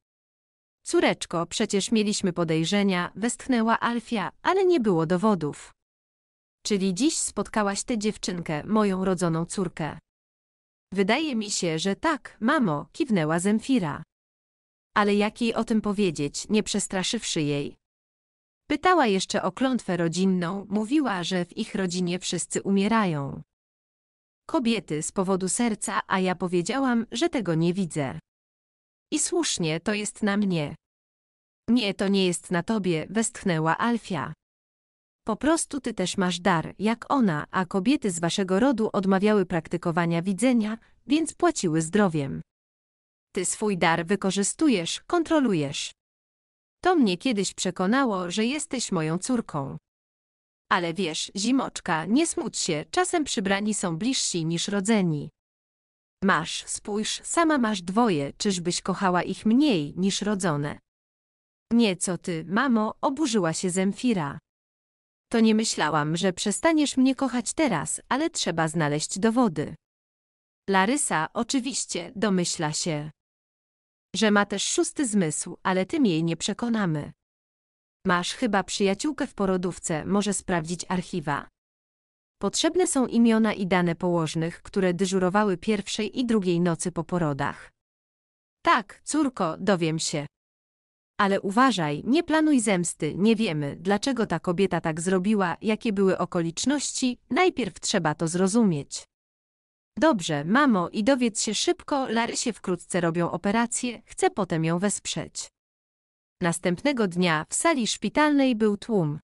Córeczko, przecież mieliśmy podejrzenia, westchnęła Alfia, ale nie było dowodów. Czyli dziś spotkałaś tę dziewczynkę, moją rodzoną córkę. Wydaje mi się, że tak, mamo, kiwnęła Zemfira. Ale jak jej o tym powiedzieć, nie przestraszywszy jej? Pytała jeszcze o klątwę rodzinną, mówiła, że w ich rodzinie wszyscy umierają kobiety z powodu serca, a ja powiedziałam, że tego nie widzę. I słusznie to jest na mnie. Nie, to nie jest na tobie, westchnęła Alfia. Po prostu ty też masz dar, jak ona, a kobiety z waszego rodu odmawiały praktykowania widzenia, więc płaciły zdrowiem. Ty swój dar wykorzystujesz, kontrolujesz. To mnie kiedyś przekonało, że jesteś moją córką. Ale wiesz, zimoczka, nie smuć się, czasem przybrani są bliżsi niż rodzeni. Masz, spójrz, sama masz dwoje, czyżbyś kochała ich mniej niż rodzone. Nie co ty, mamo, oburzyła się Zemfira. To nie myślałam, że przestaniesz mnie kochać teraz, ale trzeba znaleźć dowody. Larysa, oczywiście, domyśla się, że ma też szósty zmysł, ale tym jej nie przekonamy. Masz chyba przyjaciółkę w porodówce, może sprawdzić archiwa. Potrzebne są imiona i dane położnych, które dyżurowały pierwszej i drugiej nocy po porodach. Tak, córko, dowiem się. Ale uważaj, nie planuj zemsty, nie wiemy, dlaczego ta kobieta tak zrobiła, jakie były okoliczności, najpierw trzeba to zrozumieć. Dobrze, mamo, i dowiedz się szybko, Larysie wkrótce robią operację, chcę potem ją wesprzeć. Następnego dnia w sali szpitalnej był tłum.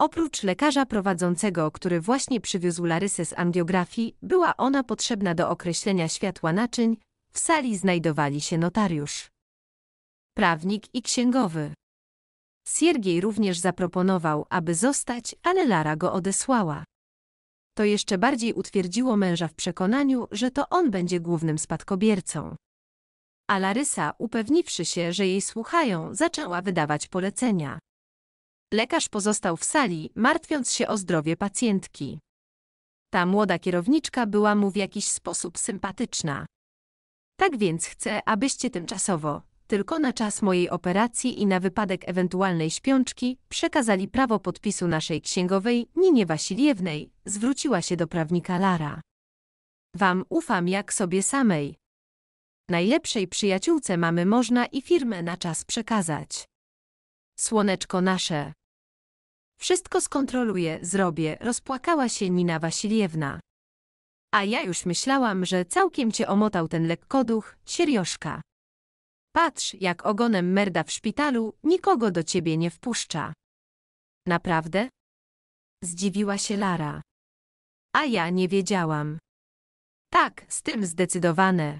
Oprócz lekarza prowadzącego, który właśnie przywiózł Larysę z angiografii, była ona potrzebna do określenia światła naczyń, w sali znajdowali się notariusz, prawnik i księgowy. Siergiej również zaproponował, aby zostać, ale Lara go odesłała. To jeszcze bardziej utwierdziło męża w przekonaniu, że to on będzie głównym spadkobiercą a Larysa, upewniwszy się, że jej słuchają, zaczęła wydawać polecenia. Lekarz pozostał w sali, martwiąc się o zdrowie pacjentki. Ta młoda kierowniczka była mu w jakiś sposób sympatyczna. Tak więc chcę, abyście tymczasowo, tylko na czas mojej operacji i na wypadek ewentualnej śpiączki, przekazali prawo podpisu naszej księgowej Ninie Wasiliewnej, zwróciła się do prawnika Lara. Wam ufam jak sobie samej, Najlepszej przyjaciółce mamy można i firmę na czas przekazać. Słoneczko nasze. Wszystko skontroluję, zrobię, rozpłakała się Nina Wasiliewna. A ja już myślałam, że całkiem cię omotał ten lekkoduch, sierioszka. Patrz, jak ogonem merda w szpitalu, nikogo do ciebie nie wpuszcza. Naprawdę? Zdziwiła się Lara. A ja nie wiedziałam. Tak, z tym zdecydowane.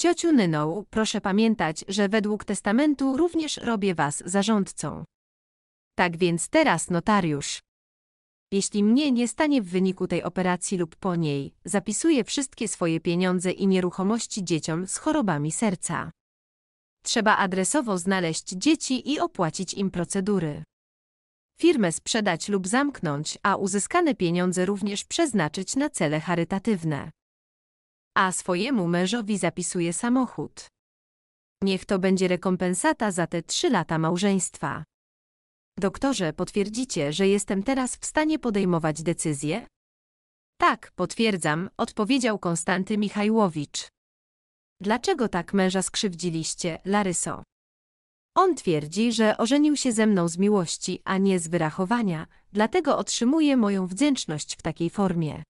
Ciociu Nyną, proszę pamiętać, że według testamentu również robię was zarządcą. Tak więc teraz notariusz. Jeśli mnie nie stanie w wyniku tej operacji lub po niej, zapisuję wszystkie swoje pieniądze i nieruchomości dzieciom z chorobami serca. Trzeba adresowo znaleźć dzieci i opłacić im procedury. Firmę sprzedać lub zamknąć, a uzyskane pieniądze również przeznaczyć na cele charytatywne a swojemu mężowi zapisuje samochód. Niech to będzie rekompensata za te trzy lata małżeństwa. Doktorze, potwierdzicie, że jestem teraz w stanie podejmować decyzję? Tak, potwierdzam, odpowiedział Konstanty Michajłowicz. Dlaczego tak męża skrzywdziliście, Laryso? On twierdzi, że ożenił się ze mną z miłości, a nie z wyrachowania, dlatego otrzymuje moją wdzięczność w takiej formie.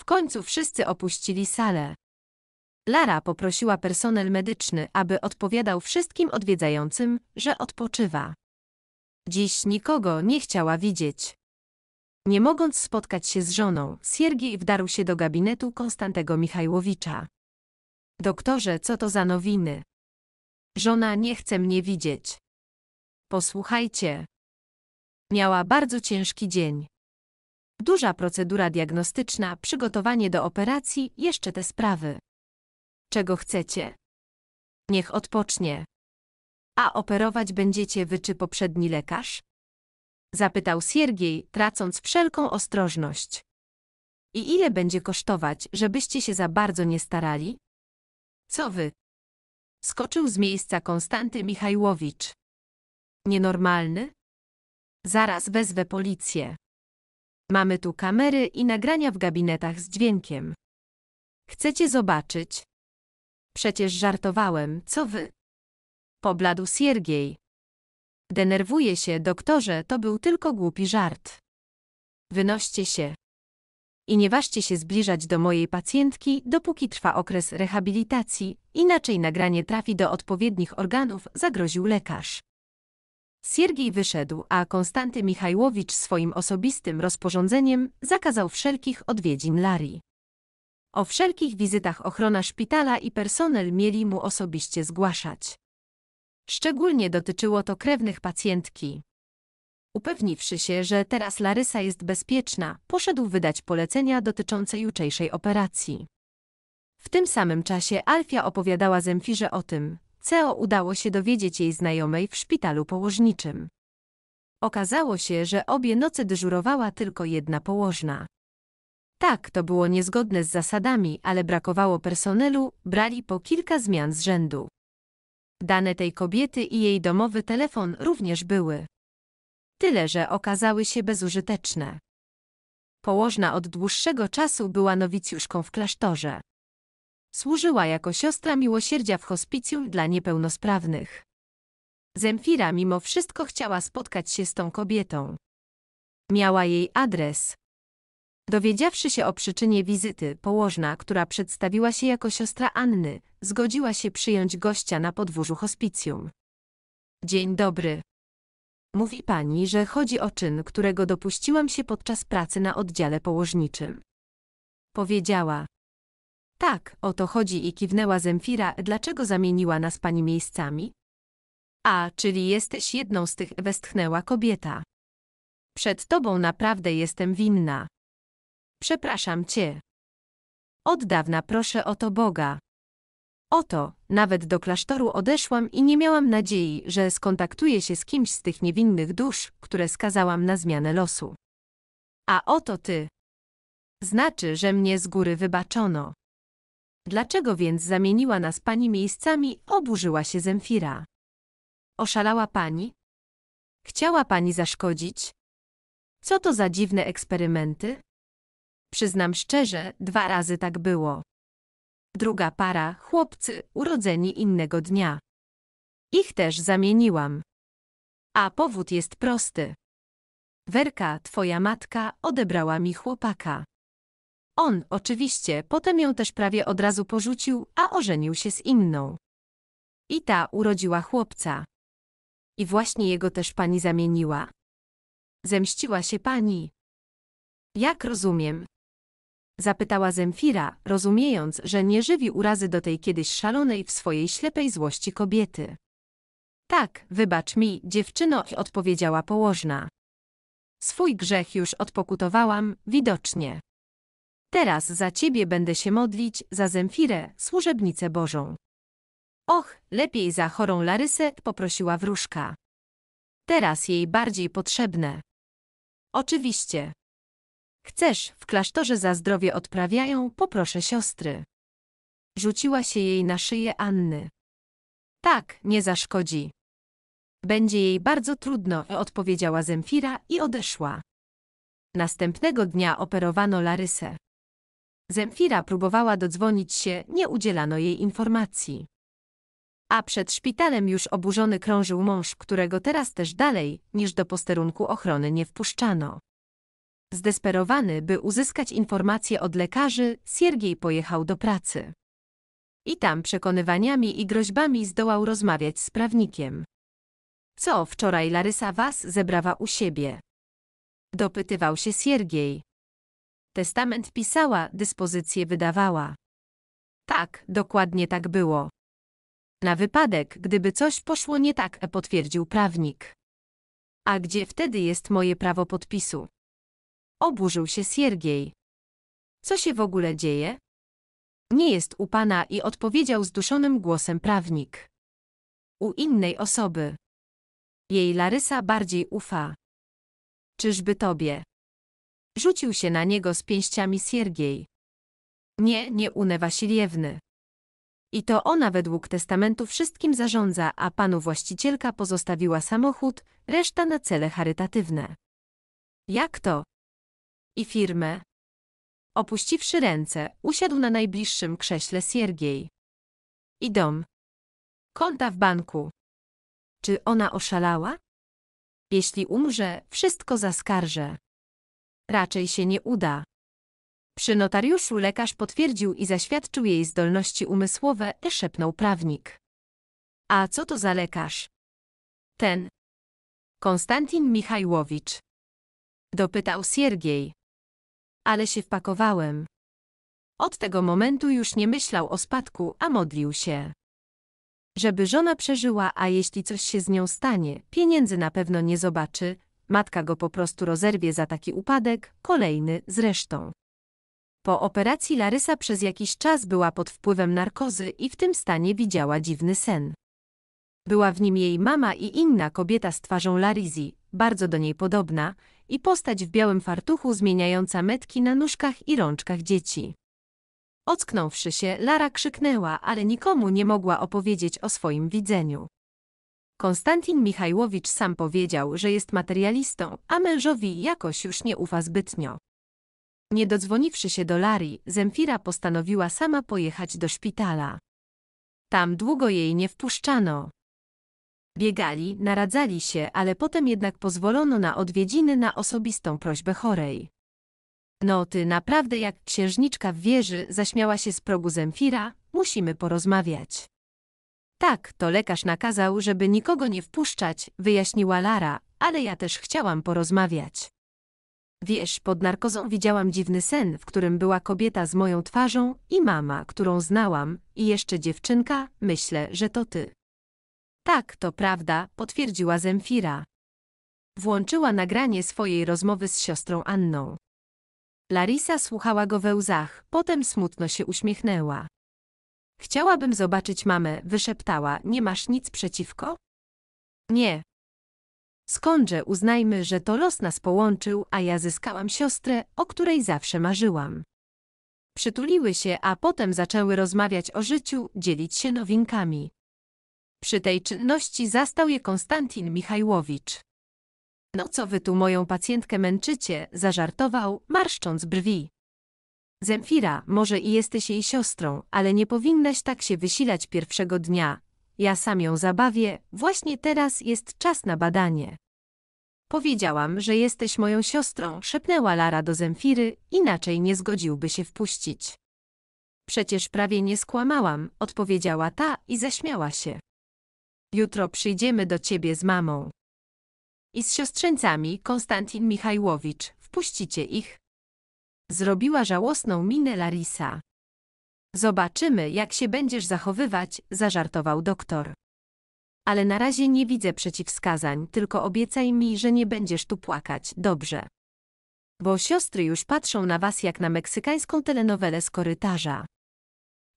W końcu wszyscy opuścili salę. Lara poprosiła personel medyczny, aby odpowiadał wszystkim odwiedzającym, że odpoczywa. Dziś nikogo nie chciała widzieć. Nie mogąc spotkać się z żoną, Siergiej wdarł się do gabinetu Konstantego Michajłowicza. Doktorze, co to za nowiny? Żona nie chce mnie widzieć. Posłuchajcie. Miała bardzo ciężki dzień. Duża procedura diagnostyczna, przygotowanie do operacji, jeszcze te sprawy. Czego chcecie? Niech odpocznie. A operować będziecie wy czy poprzedni lekarz? Zapytał Siergiej, tracąc wszelką ostrożność. I ile będzie kosztować, żebyście się za bardzo nie starali? Co wy? Skoczył z miejsca Konstanty Michajłowicz. Nienormalny? Zaraz wezwę policję. Mamy tu kamery i nagrania w gabinetach z dźwiękiem. Chcecie zobaczyć? Przecież żartowałem, co wy? Pobladł Siergiej. Denerwuje się, doktorze, to był tylko głupi żart. Wynoście się. I nie ważcie się zbliżać do mojej pacjentki, dopóki trwa okres rehabilitacji, inaczej nagranie trafi do odpowiednich organów, zagroził lekarz. Siergiej wyszedł, a Konstanty Michajłowicz swoim osobistym rozporządzeniem zakazał wszelkich odwiedzin Larii. O wszelkich wizytach ochrona szpitala i personel mieli mu osobiście zgłaszać. Szczególnie dotyczyło to krewnych pacjentki. Upewniwszy się, że teraz Larysa jest bezpieczna, poszedł wydać polecenia dotyczące jutrzejszej operacji. W tym samym czasie Alfia opowiadała Zemfirze o tym, Ceo udało się dowiedzieć jej znajomej w szpitalu położniczym. Okazało się, że obie noce dyżurowała tylko jedna położna. Tak, to było niezgodne z zasadami, ale brakowało personelu, brali po kilka zmian z rzędu. Dane tej kobiety i jej domowy telefon również były. Tyle, że okazały się bezużyteczne. Położna od dłuższego czasu była nowicjuszką w klasztorze. Służyła jako siostra miłosierdzia w hospicjum dla niepełnosprawnych. Zemfira mimo wszystko chciała spotkać się z tą kobietą. Miała jej adres. Dowiedziawszy się o przyczynie wizyty, położna, która przedstawiła się jako siostra Anny, zgodziła się przyjąć gościa na podwórzu hospicjum. Dzień dobry. Mówi pani, że chodzi o czyn, którego dopuściłam się podczas pracy na oddziale położniczym. Powiedziała. Tak, o to chodzi i kiwnęła Zemfira, dlaczego zamieniła nas pani miejscami? A, czyli jesteś jedną z tych, westchnęła kobieta. Przed tobą naprawdę jestem winna. Przepraszam cię. Od dawna proszę o to Boga. Oto, nawet do klasztoru odeszłam i nie miałam nadziei, że skontaktuję się z kimś z tych niewinnych dusz, które skazałam na zmianę losu. A oto ty. Znaczy, że mnie z góry wybaczono. Dlaczego więc zamieniła nas pani miejscami? Oburzyła się Zemfira. Oszalała pani? Chciała pani zaszkodzić? Co to za dziwne eksperymenty? Przyznam szczerze, dwa razy tak było. Druga para, chłopcy, urodzeni innego dnia. Ich też zamieniłam. A powód jest prosty. Werka, twoja matka, odebrała mi chłopaka. On, oczywiście, potem ją też prawie od razu porzucił, a ożenił się z inną. I ta urodziła chłopca. I właśnie jego też pani zamieniła. Zemściła się pani. Jak rozumiem? Zapytała Zemfira, rozumiejąc, że nie żywi urazy do tej kiedyś szalonej w swojej ślepej złości kobiety. Tak, wybacz mi, dziewczyno, odpowiedziała położna. Swój grzech już odpokutowałam, widocznie. Teraz za ciebie będę się modlić, za Zemfirę, służebnicę Bożą. Och, lepiej za chorą Larysę, poprosiła wróżka. Teraz jej bardziej potrzebne. Oczywiście. Chcesz, w klasztorze za zdrowie odprawiają, poproszę siostry. Rzuciła się jej na szyję Anny. Tak, nie zaszkodzi. Będzie jej bardzo trudno, odpowiedziała Zemfira i odeszła. Następnego dnia operowano Larysę. Zemfira próbowała dodzwonić się, nie udzielano jej informacji. A przed szpitalem już oburzony krążył mąż, którego teraz też dalej niż do posterunku ochrony nie wpuszczano. Zdesperowany, by uzyskać informacje od lekarzy, Siergiej pojechał do pracy. I tam przekonywaniami i groźbami zdołał rozmawiać z prawnikiem. Co wczoraj Larysa was zebrała u siebie? Dopytywał się Siergiej. Testament pisała, dyspozycje wydawała. Tak, dokładnie tak było. Na wypadek, gdyby coś poszło nie tak, potwierdził prawnik. A gdzie wtedy jest moje prawo podpisu? Oburzył się Siergiej. Co się w ogóle dzieje? Nie jest u pana i odpowiedział zduszonym głosem prawnik. U innej osoby. Jej Larysa bardziej ufa. Czyżby tobie? Rzucił się na niego z pięściami Siergiej. Nie, nie Une Wasiliewny. I to ona według testamentu wszystkim zarządza, a panu właścicielka pozostawiła samochód, reszta na cele charytatywne. Jak to? I firmę. Opuściwszy ręce, usiadł na najbliższym krześle Siergiej. I dom. Konta w banku. Czy ona oszalała? Jeśli umrze, wszystko zaskarżę raczej się nie uda. Przy notariuszu lekarz potwierdził i zaświadczył jej zdolności umysłowe, e szepnął prawnik. A co to za lekarz? Ten. Konstantin Michajłowicz. Dopytał Siergiej. Ale się wpakowałem. Od tego momentu już nie myślał o spadku, a modlił się. Żeby żona przeżyła, a jeśli coś się z nią stanie, pieniędzy na pewno nie zobaczy, matka go po prostu rozerwie za taki upadek, kolejny zresztą. Po operacji Larysa przez jakiś czas była pod wpływem narkozy i w tym stanie widziała dziwny sen. Była w nim jej mama i inna kobieta z twarzą Larizy, bardzo do niej podobna, i postać w białym fartuchu zmieniająca metki na nóżkach i rączkach dzieci. Ocknąwszy się, Lara krzyknęła, ale nikomu nie mogła opowiedzieć o swoim widzeniu. Konstantin Michajłowicz sam powiedział, że jest materialistą, a mężowi jakoś już nie ufa zbytnio. Nie dodzwoniwszy się do Larii, Zemfira postanowiła sama pojechać do szpitala. Tam długo jej nie wpuszczano. Biegali, naradzali się, ale potem jednak pozwolono na odwiedziny na osobistą prośbę chorej. No ty naprawdę jak księżniczka w wieży, zaśmiała się z progu Zemfira, musimy porozmawiać. Tak, to lekarz nakazał, żeby nikogo nie wpuszczać, wyjaśniła Lara, ale ja też chciałam porozmawiać. Wiesz, pod narkozą widziałam dziwny sen, w którym była kobieta z moją twarzą i mama, którą znałam, i jeszcze dziewczynka, myślę, że to ty. Tak, to prawda, potwierdziła Zemfira. Włączyła nagranie swojej rozmowy z siostrą Anną. Larisa słuchała go we łzach, potem smutno się uśmiechnęła. Chciałabym zobaczyć mamę, wyszeptała. Nie masz nic przeciwko? Nie. Skądże uznajmy, że to los nas połączył, a ja zyskałam siostrę, o której zawsze marzyłam. Przytuliły się, a potem zaczęły rozmawiać o życiu, dzielić się nowinkami. Przy tej czynności zastał je Konstantin Michajłowicz. No co wy tu moją pacjentkę męczycie, zażartował, marszcząc brwi. Zemfira, może i jesteś jej siostrą, ale nie powinnaś tak się wysilać pierwszego dnia. Ja sam ją zabawię, właśnie teraz jest czas na badanie. Powiedziałam, że jesteś moją siostrą, szepnęła Lara do Zemfiry, inaczej nie zgodziłby się wpuścić. Przecież prawie nie skłamałam, odpowiedziała ta i zaśmiała się. Jutro przyjdziemy do ciebie z mamą. I z siostrzeńcami Konstantin Michajłowicz, wpuścicie ich. Zrobiła żałosną minę Larisa. Zobaczymy, jak się będziesz zachowywać, zażartował doktor. Ale na razie nie widzę przeciwwskazań, tylko obiecaj mi, że nie będziesz tu płakać, dobrze. Bo siostry już patrzą na was jak na meksykańską telenowelę z korytarza.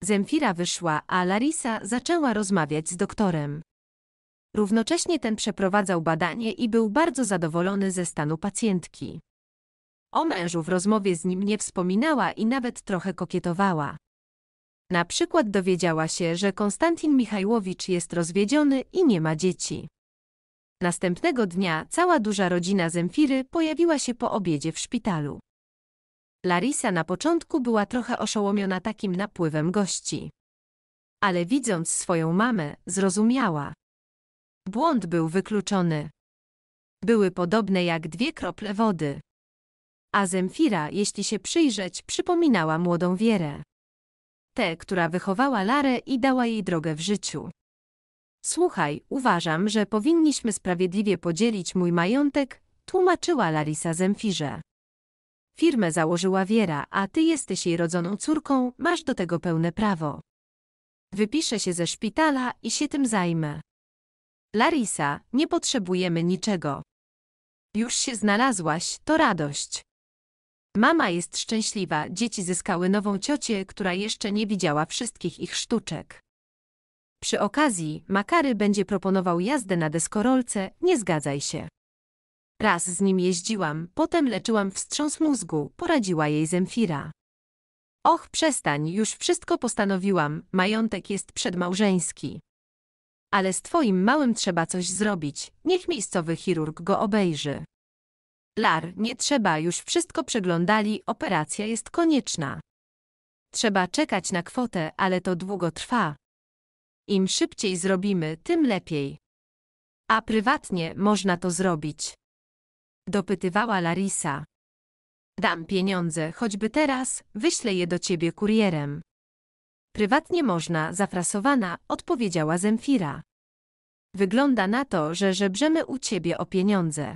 Zemfira wyszła, a Larisa zaczęła rozmawiać z doktorem. Równocześnie ten przeprowadzał badanie i był bardzo zadowolony ze stanu pacjentki. O mężu w rozmowie z nim nie wspominała i nawet trochę kokietowała. Na przykład dowiedziała się, że Konstantin Michajłowicz jest rozwiedziony i nie ma dzieci. Następnego dnia cała duża rodzina Zemfiry pojawiła się po obiedzie w szpitalu. Larisa na początku była trochę oszołomiona takim napływem gości. Ale widząc swoją mamę, zrozumiała. Błąd był wykluczony. Były podobne jak dwie krople wody. A Zemfira, jeśli się przyjrzeć, przypominała młodą Wierę. Tę, która wychowała Larę i dała jej drogę w życiu. Słuchaj, uważam, że powinniśmy sprawiedliwie podzielić mój majątek, tłumaczyła Larisa Zemfirze. Firmę założyła Wiera, a ty jesteś jej rodzoną córką, masz do tego pełne prawo. Wypiszę się ze szpitala i się tym zajmę. Larisa, nie potrzebujemy niczego. Już się znalazłaś, to radość. Mama jest szczęśliwa, dzieci zyskały nową ciocię, która jeszcze nie widziała wszystkich ich sztuczek. Przy okazji, Makary będzie proponował jazdę na deskorolce, nie zgadzaj się. Raz z nim jeździłam, potem leczyłam wstrząs mózgu, poradziła jej Zemfira. Och, przestań, już wszystko postanowiłam, majątek jest przedmałżeński. Ale z twoim małym trzeba coś zrobić, niech miejscowy chirurg go obejrzy. Lar, nie trzeba, już wszystko przeglądali, operacja jest konieczna. Trzeba czekać na kwotę, ale to długo trwa. Im szybciej zrobimy, tym lepiej. A prywatnie można to zrobić. Dopytywała Larisa. Dam pieniądze, choćby teraz, wyślę je do ciebie kurierem. Prywatnie można, zafrasowana, odpowiedziała Zemfira. Wygląda na to, że żebrzemy u ciebie o pieniądze.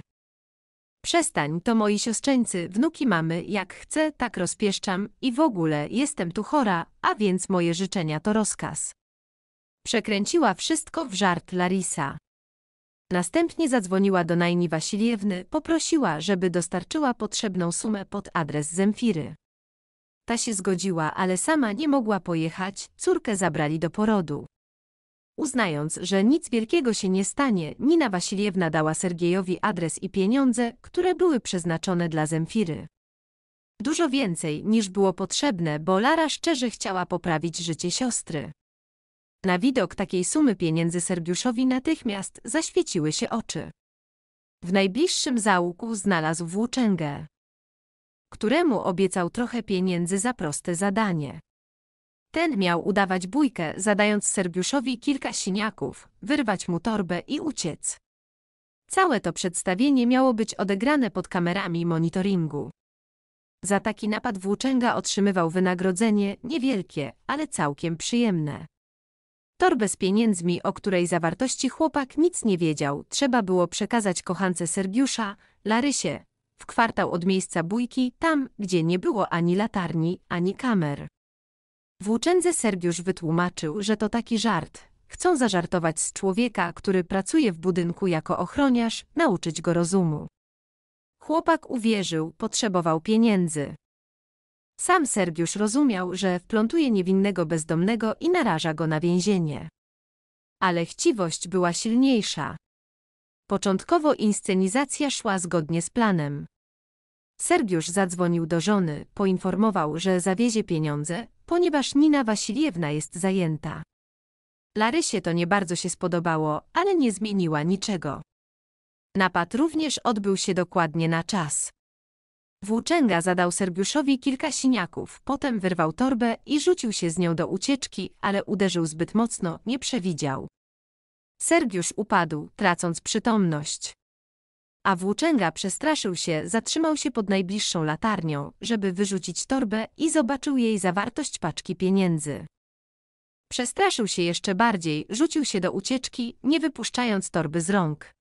Przestań, to moi siostrzeńcy, wnuki mamy, jak chcę, tak rozpieszczam i w ogóle jestem tu chora, a więc moje życzenia to rozkaz. Przekręciła wszystko w żart Larisa. Następnie zadzwoniła do Najni Wasiliewny, poprosiła, żeby dostarczyła potrzebną sumę pod adres Zemfiry. Ta się zgodziła, ale sama nie mogła pojechać, córkę zabrali do porodu. Uznając, że nic wielkiego się nie stanie, Nina Wasiliewna dała Sergiejowi adres i pieniądze, które były przeznaczone dla Zemfiry. Dużo więcej niż było potrzebne, bo Lara szczerze chciała poprawić życie siostry. Na widok takiej sumy pieniędzy Sergiuszowi natychmiast zaświeciły się oczy. W najbliższym załuku znalazł włóczęgę, któremu obiecał trochę pieniędzy za proste zadanie. Ten miał udawać bójkę, zadając Serbiuszowi kilka siniaków, wyrwać mu torbę i uciec. Całe to przedstawienie miało być odegrane pod kamerami monitoringu. Za taki napad włóczęga otrzymywał wynagrodzenie niewielkie, ale całkiem przyjemne. Torbę z pieniędzmi, o której zawartości chłopak nic nie wiedział, trzeba było przekazać kochance Sergiusza, Larysie, w kwartał od miejsca bójki, tam, gdzie nie było ani latarni, ani kamer. Włóczędze Sergiusz wytłumaczył, że to taki żart. Chcą zażartować z człowieka, który pracuje w budynku jako ochroniarz, nauczyć go rozumu. Chłopak uwierzył, potrzebował pieniędzy. Sam Sergiusz rozumiał, że wplątuje niewinnego bezdomnego i naraża go na więzienie. Ale chciwość była silniejsza. Początkowo inscenizacja szła zgodnie z planem. Sergiusz zadzwonił do żony, poinformował, że zawiezie pieniądze, ponieważ Nina Wasiliewna jest zajęta. Larysie to nie bardzo się spodobało, ale nie zmieniła niczego. Napad również odbył się dokładnie na czas. Włóczęga zadał Sergiuszowi kilka siniaków, potem wyrwał torbę i rzucił się z nią do ucieczki, ale uderzył zbyt mocno, nie przewidział. Sergiusz upadł, tracąc przytomność a włóczęga przestraszył się, zatrzymał się pod najbliższą latarnią, żeby wyrzucić torbę i zobaczył jej zawartość paczki pieniędzy. Przestraszył się jeszcze bardziej, rzucił się do ucieczki, nie wypuszczając torby z rąk.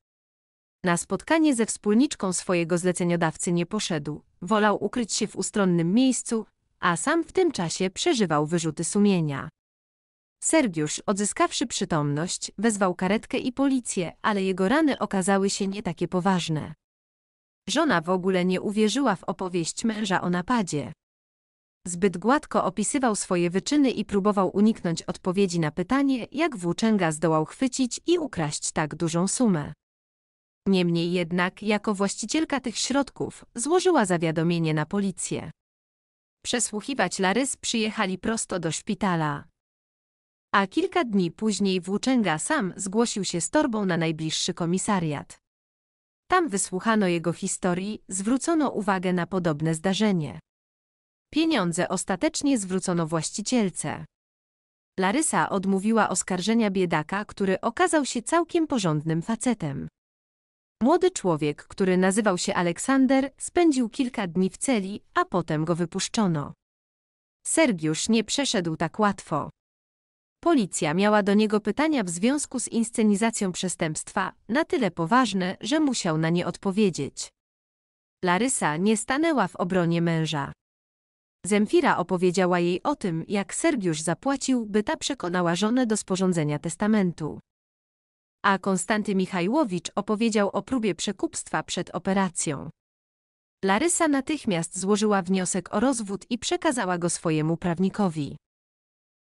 Na spotkanie ze wspólniczką swojego zleceniodawcy nie poszedł, wolał ukryć się w ustronnym miejscu, a sam w tym czasie przeżywał wyrzuty sumienia. Sergiusz, odzyskawszy przytomność, wezwał karetkę i policję, ale jego rany okazały się nie takie poważne. Żona w ogóle nie uwierzyła w opowieść męża o napadzie. Zbyt gładko opisywał swoje wyczyny i próbował uniknąć odpowiedzi na pytanie, jak włóczęga zdołał chwycić i ukraść tak dużą sumę. Niemniej jednak, jako właścicielka tych środków, złożyła zawiadomienie na policję. Przesłuchiwać Larys przyjechali prosto do szpitala a kilka dni później włóczęga sam zgłosił się z torbą na najbliższy komisariat. Tam wysłuchano jego historii, zwrócono uwagę na podobne zdarzenie. Pieniądze ostatecznie zwrócono właścicielce. Larysa odmówiła oskarżenia biedaka, który okazał się całkiem porządnym facetem. Młody człowiek, który nazywał się Aleksander, spędził kilka dni w celi, a potem go wypuszczono. Sergiusz nie przeszedł tak łatwo. Policja miała do niego pytania w związku z inscenizacją przestępstwa, na tyle poważne, że musiał na nie odpowiedzieć. Larysa nie stanęła w obronie męża. Zemfira opowiedziała jej o tym, jak Sergiusz zapłacił, by ta przekonała żonę do sporządzenia testamentu. A Konstanty Michajłowicz opowiedział o próbie przekupstwa przed operacją. Larysa natychmiast złożyła wniosek o rozwód i przekazała go swojemu prawnikowi.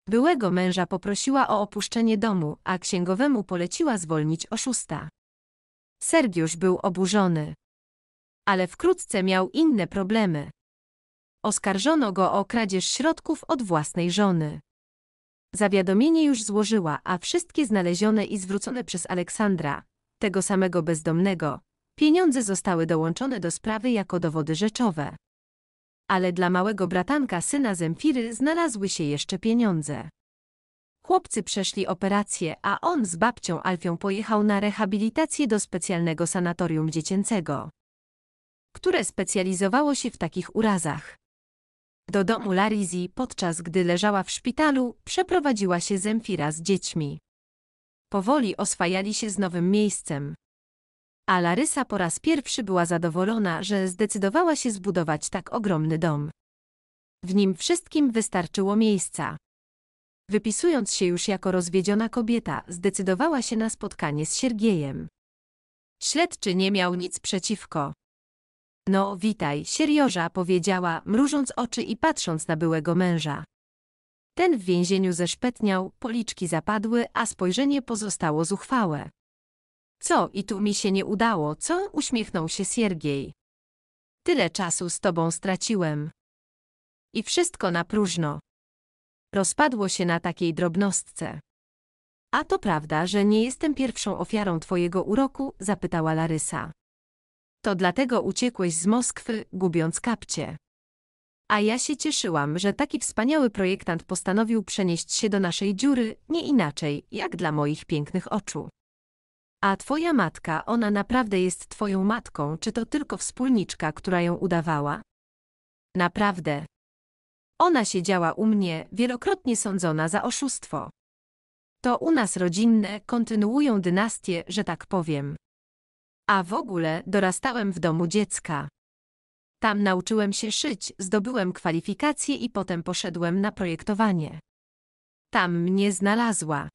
Byłego męża poprosiła o opuszczenie domu, a księgowemu poleciła zwolnić oszusta. Sergiusz był oburzony. Ale wkrótce miał inne problemy. Oskarżono go o kradzież środków od własnej żony. Zawiadomienie już złożyła, a wszystkie znalezione i zwrócone przez Aleksandra, tego samego bezdomnego, pieniądze zostały dołączone do sprawy jako dowody rzeczowe ale dla małego bratanka syna Zemfiry znalazły się jeszcze pieniądze. Chłopcy przeszli operację, a on z babcią Alfią pojechał na rehabilitację do specjalnego sanatorium dziecięcego, które specjalizowało się w takich urazach. Do domu Larizi, podczas gdy leżała w szpitalu, przeprowadziła się Zemfira z dziećmi. Powoli oswajali się z nowym miejscem a Larysa po raz pierwszy była zadowolona, że zdecydowała się zbudować tak ogromny dom. W nim wszystkim wystarczyło miejsca. Wypisując się już jako rozwiedziona kobieta, zdecydowała się na spotkanie z Siergiejem. Śledczy nie miał nic przeciwko. No, witaj, Sierioża, powiedziała, mrużąc oczy i patrząc na byłego męża. Ten w więzieniu zeszpetniał, policzki zapadły, a spojrzenie pozostało zuchwałe. Co, i tu mi się nie udało, co? Uśmiechnął się Siergiej. Tyle czasu z tobą straciłem. I wszystko na próżno. Rozpadło się na takiej drobnostce. A to prawda, że nie jestem pierwszą ofiarą twojego uroku? zapytała Larysa. To dlatego uciekłeś z Moskwy, gubiąc kapcie. A ja się cieszyłam, że taki wspaniały projektant postanowił przenieść się do naszej dziury, nie inaczej, jak dla moich pięknych oczu. A twoja matka, ona naprawdę jest twoją matką, czy to tylko wspólniczka, która ją udawała? Naprawdę. Ona siedziała u mnie, wielokrotnie sądzona za oszustwo. To u nas rodzinne kontynuują dynastię, że tak powiem. A w ogóle dorastałem w domu dziecka. Tam nauczyłem się szyć, zdobyłem kwalifikacje i potem poszedłem na projektowanie. Tam mnie znalazła.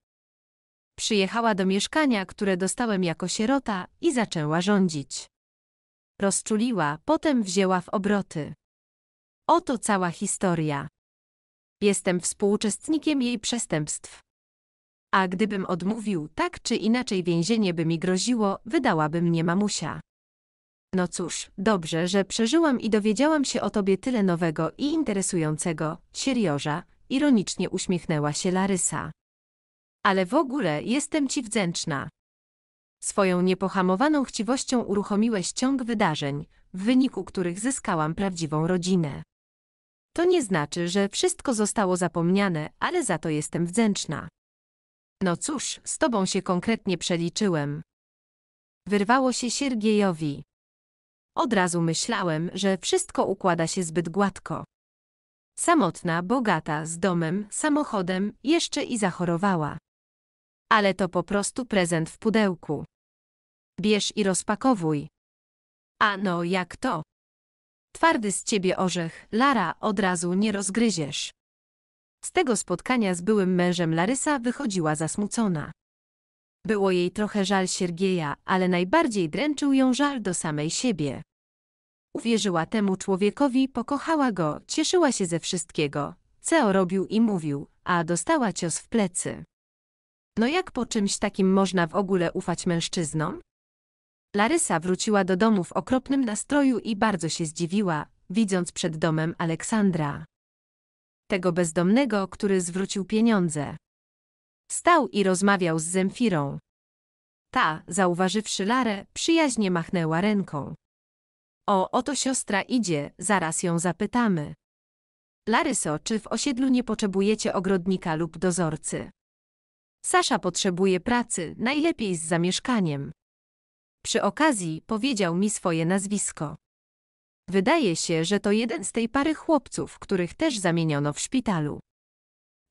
Przyjechała do mieszkania, które dostałem jako sierota i zaczęła rządzić. Rozczuliła, potem wzięła w obroty. Oto cała historia. Jestem współuczestnikiem jej przestępstw. A gdybym odmówił, tak czy inaczej więzienie by mi groziło, wydałaby mnie mamusia. No cóż, dobrze, że przeżyłam i dowiedziałam się o tobie tyle nowego i interesującego, sieriorza, ironicznie uśmiechnęła się Larysa ale w ogóle jestem ci wdzięczna. Swoją niepohamowaną chciwością uruchomiłeś ciąg wydarzeń, w wyniku których zyskałam prawdziwą rodzinę. To nie znaczy, że wszystko zostało zapomniane, ale za to jestem wdzięczna. No cóż, z tobą się konkretnie przeliczyłem. Wyrwało się Siergiejowi. Od razu myślałem, że wszystko układa się zbyt gładko. Samotna, bogata, z domem, samochodem, jeszcze i zachorowała ale to po prostu prezent w pudełku. Bierz i rozpakowuj. A no jak to? Twardy z ciebie orzech, Lara, od razu nie rozgryziesz. Z tego spotkania z byłym mężem Larysa wychodziła zasmucona. Było jej trochę żal Siergieja, ale najbardziej dręczył ją żal do samej siebie. Uwierzyła temu człowiekowi, pokochała go, cieszyła się ze wszystkiego, co robił i mówił, a dostała cios w plecy. No jak po czymś takim można w ogóle ufać mężczyznom? Larysa wróciła do domu w okropnym nastroju i bardzo się zdziwiła, widząc przed domem Aleksandra. Tego bezdomnego, który zwrócił pieniądze. Stał i rozmawiał z Zemfirą. Ta, zauważywszy Larę, przyjaźnie machnęła ręką. O, oto siostra idzie, zaraz ją zapytamy. Laryso, czy w osiedlu nie potrzebujecie ogrodnika lub dozorcy? Sasza potrzebuje pracy, najlepiej z zamieszkaniem. Przy okazji powiedział mi swoje nazwisko. Wydaje się, że to jeden z tej pary chłopców, których też zamieniono w szpitalu.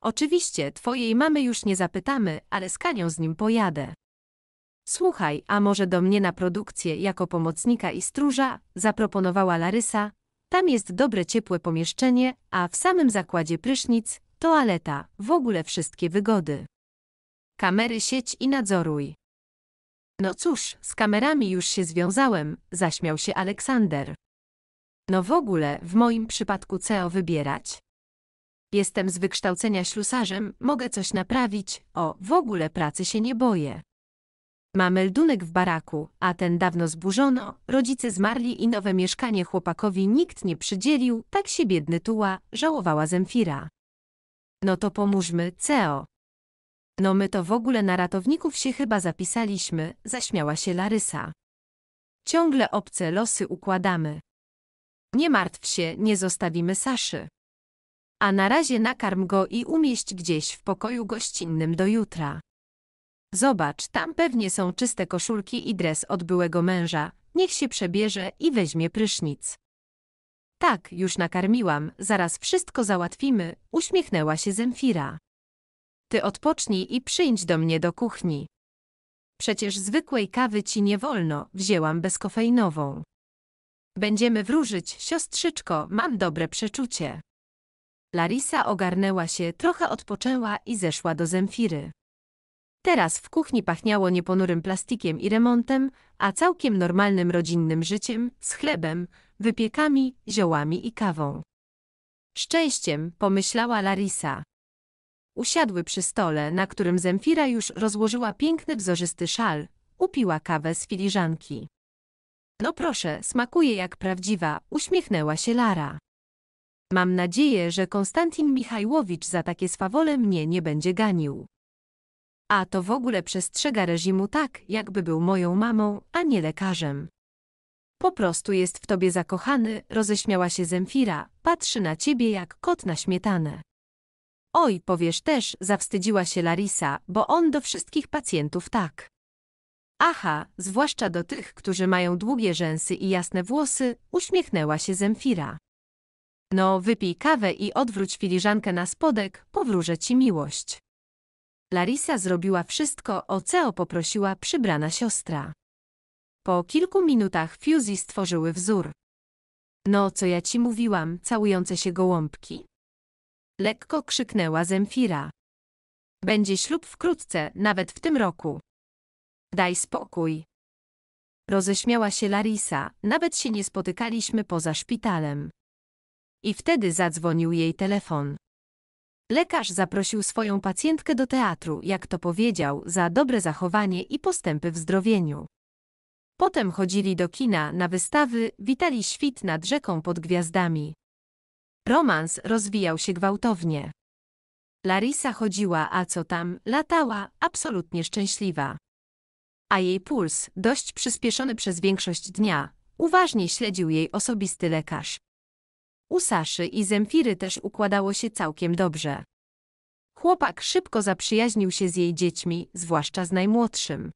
Oczywiście twojej mamy już nie zapytamy, ale z Kanią z nim pojadę. Słuchaj, a może do mnie na produkcję jako pomocnika i stróża, zaproponowała Larysa. Tam jest dobre ciepłe pomieszczenie, a w samym zakładzie prysznic, toaleta, w ogóle wszystkie wygody. Kamery sieć i nadzoruj. No cóż, z kamerami już się związałem, zaśmiał się Aleksander. No w ogóle, w moim przypadku CEO wybierać. Jestem z wykształcenia ślusarzem, mogę coś naprawić, o, w ogóle pracy się nie boję. Mamy ldunek w baraku, a ten dawno zburzono, rodzice zmarli i nowe mieszkanie chłopakowi nikt nie przydzielił, tak się biedny tuła, żałowała Zemfira. No to pomóżmy, CEO. No my to w ogóle na ratowników się chyba zapisaliśmy, zaśmiała się Larysa. Ciągle obce losy układamy. Nie martw się, nie zostawimy Saszy. A na razie nakarm go i umieść gdzieś w pokoju gościnnym do jutra. Zobacz, tam pewnie są czyste koszulki i dres od byłego męża. Niech się przebierze i weźmie prysznic. Tak, już nakarmiłam, zaraz wszystko załatwimy, uśmiechnęła się Zemfira. Ty odpocznij i przyjdź do mnie do kuchni. Przecież zwykłej kawy ci nie wolno, wzięłam bezkofeinową. Będziemy wróżyć, siostrzyczko, mam dobre przeczucie. Larisa ogarnęła się, trochę odpoczęła i zeszła do Zemfiry. Teraz w kuchni pachniało nieponurym plastikiem i remontem, a całkiem normalnym rodzinnym życiem, z chlebem, wypiekami, ziołami i kawą. Szczęściem, pomyślała Larisa. Usiadły przy stole, na którym Zemfira już rozłożyła piękny wzorzysty szal, upiła kawę z filiżanki. No proszę, smakuje jak prawdziwa, uśmiechnęła się Lara. Mam nadzieję, że Konstantin Michajłowicz za takie swawole mnie nie będzie ganił. A to w ogóle przestrzega reżimu tak, jakby był moją mamą, a nie lekarzem. Po prostu jest w tobie zakochany, roześmiała się Zemfira, patrzy na ciebie jak kot na śmietanę. Oj, powiesz też, zawstydziła się Larisa, bo on do wszystkich pacjentów tak. Aha, zwłaszcza do tych, którzy mają długie rzęsy i jasne włosy, uśmiechnęła się Zemfira. No, wypij kawę i odwróć filiżankę na spodek, powróżę ci miłość. Larisa zrobiła wszystko, o co poprosiła przybrana siostra. Po kilku minutach Fuzi stworzyły wzór. No, co ja ci mówiłam, całujące się gołąbki lekko krzyknęła Zemfira. Będzie ślub wkrótce, nawet w tym roku. Daj spokój. Roześmiała się Larisa, nawet się nie spotykaliśmy poza szpitalem. I wtedy zadzwonił jej telefon. Lekarz zaprosił swoją pacjentkę do teatru, jak to powiedział, za dobre zachowanie i postępy w zdrowieniu. Potem chodzili do kina na wystawy, witali świt nad rzeką pod gwiazdami. Romans rozwijał się gwałtownie. Larisa chodziła, a co tam, latała, absolutnie szczęśliwa. A jej puls, dość przyspieszony przez większość dnia, uważnie śledził jej osobisty lekarz. U Saszy i Zemfiry też układało się całkiem dobrze. Chłopak szybko zaprzyjaźnił się z jej dziećmi, zwłaszcza z najmłodszym.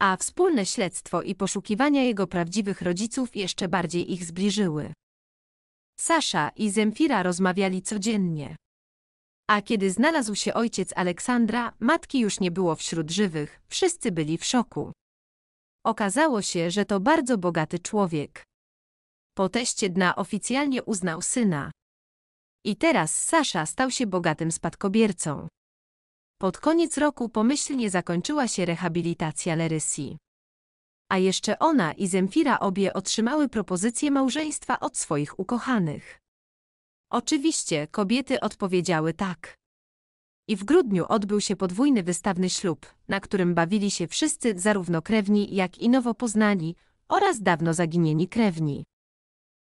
A wspólne śledztwo i poszukiwania jego prawdziwych rodziców jeszcze bardziej ich zbliżyły. Sasza i Zemfira rozmawiali codziennie. A kiedy znalazł się ojciec Aleksandra, matki już nie było wśród żywych, wszyscy byli w szoku. Okazało się, że to bardzo bogaty człowiek. Po teście dna oficjalnie uznał syna. I teraz Sasza stał się bogatym spadkobiercą. Pod koniec roku pomyślnie zakończyła się rehabilitacja Lerysi a jeszcze ona i Zemfira obie otrzymały propozycję małżeństwa od swoich ukochanych. Oczywiście kobiety odpowiedziały tak. I w grudniu odbył się podwójny wystawny ślub, na którym bawili się wszyscy, zarówno krewni, jak i nowo poznani oraz dawno zaginieni krewni.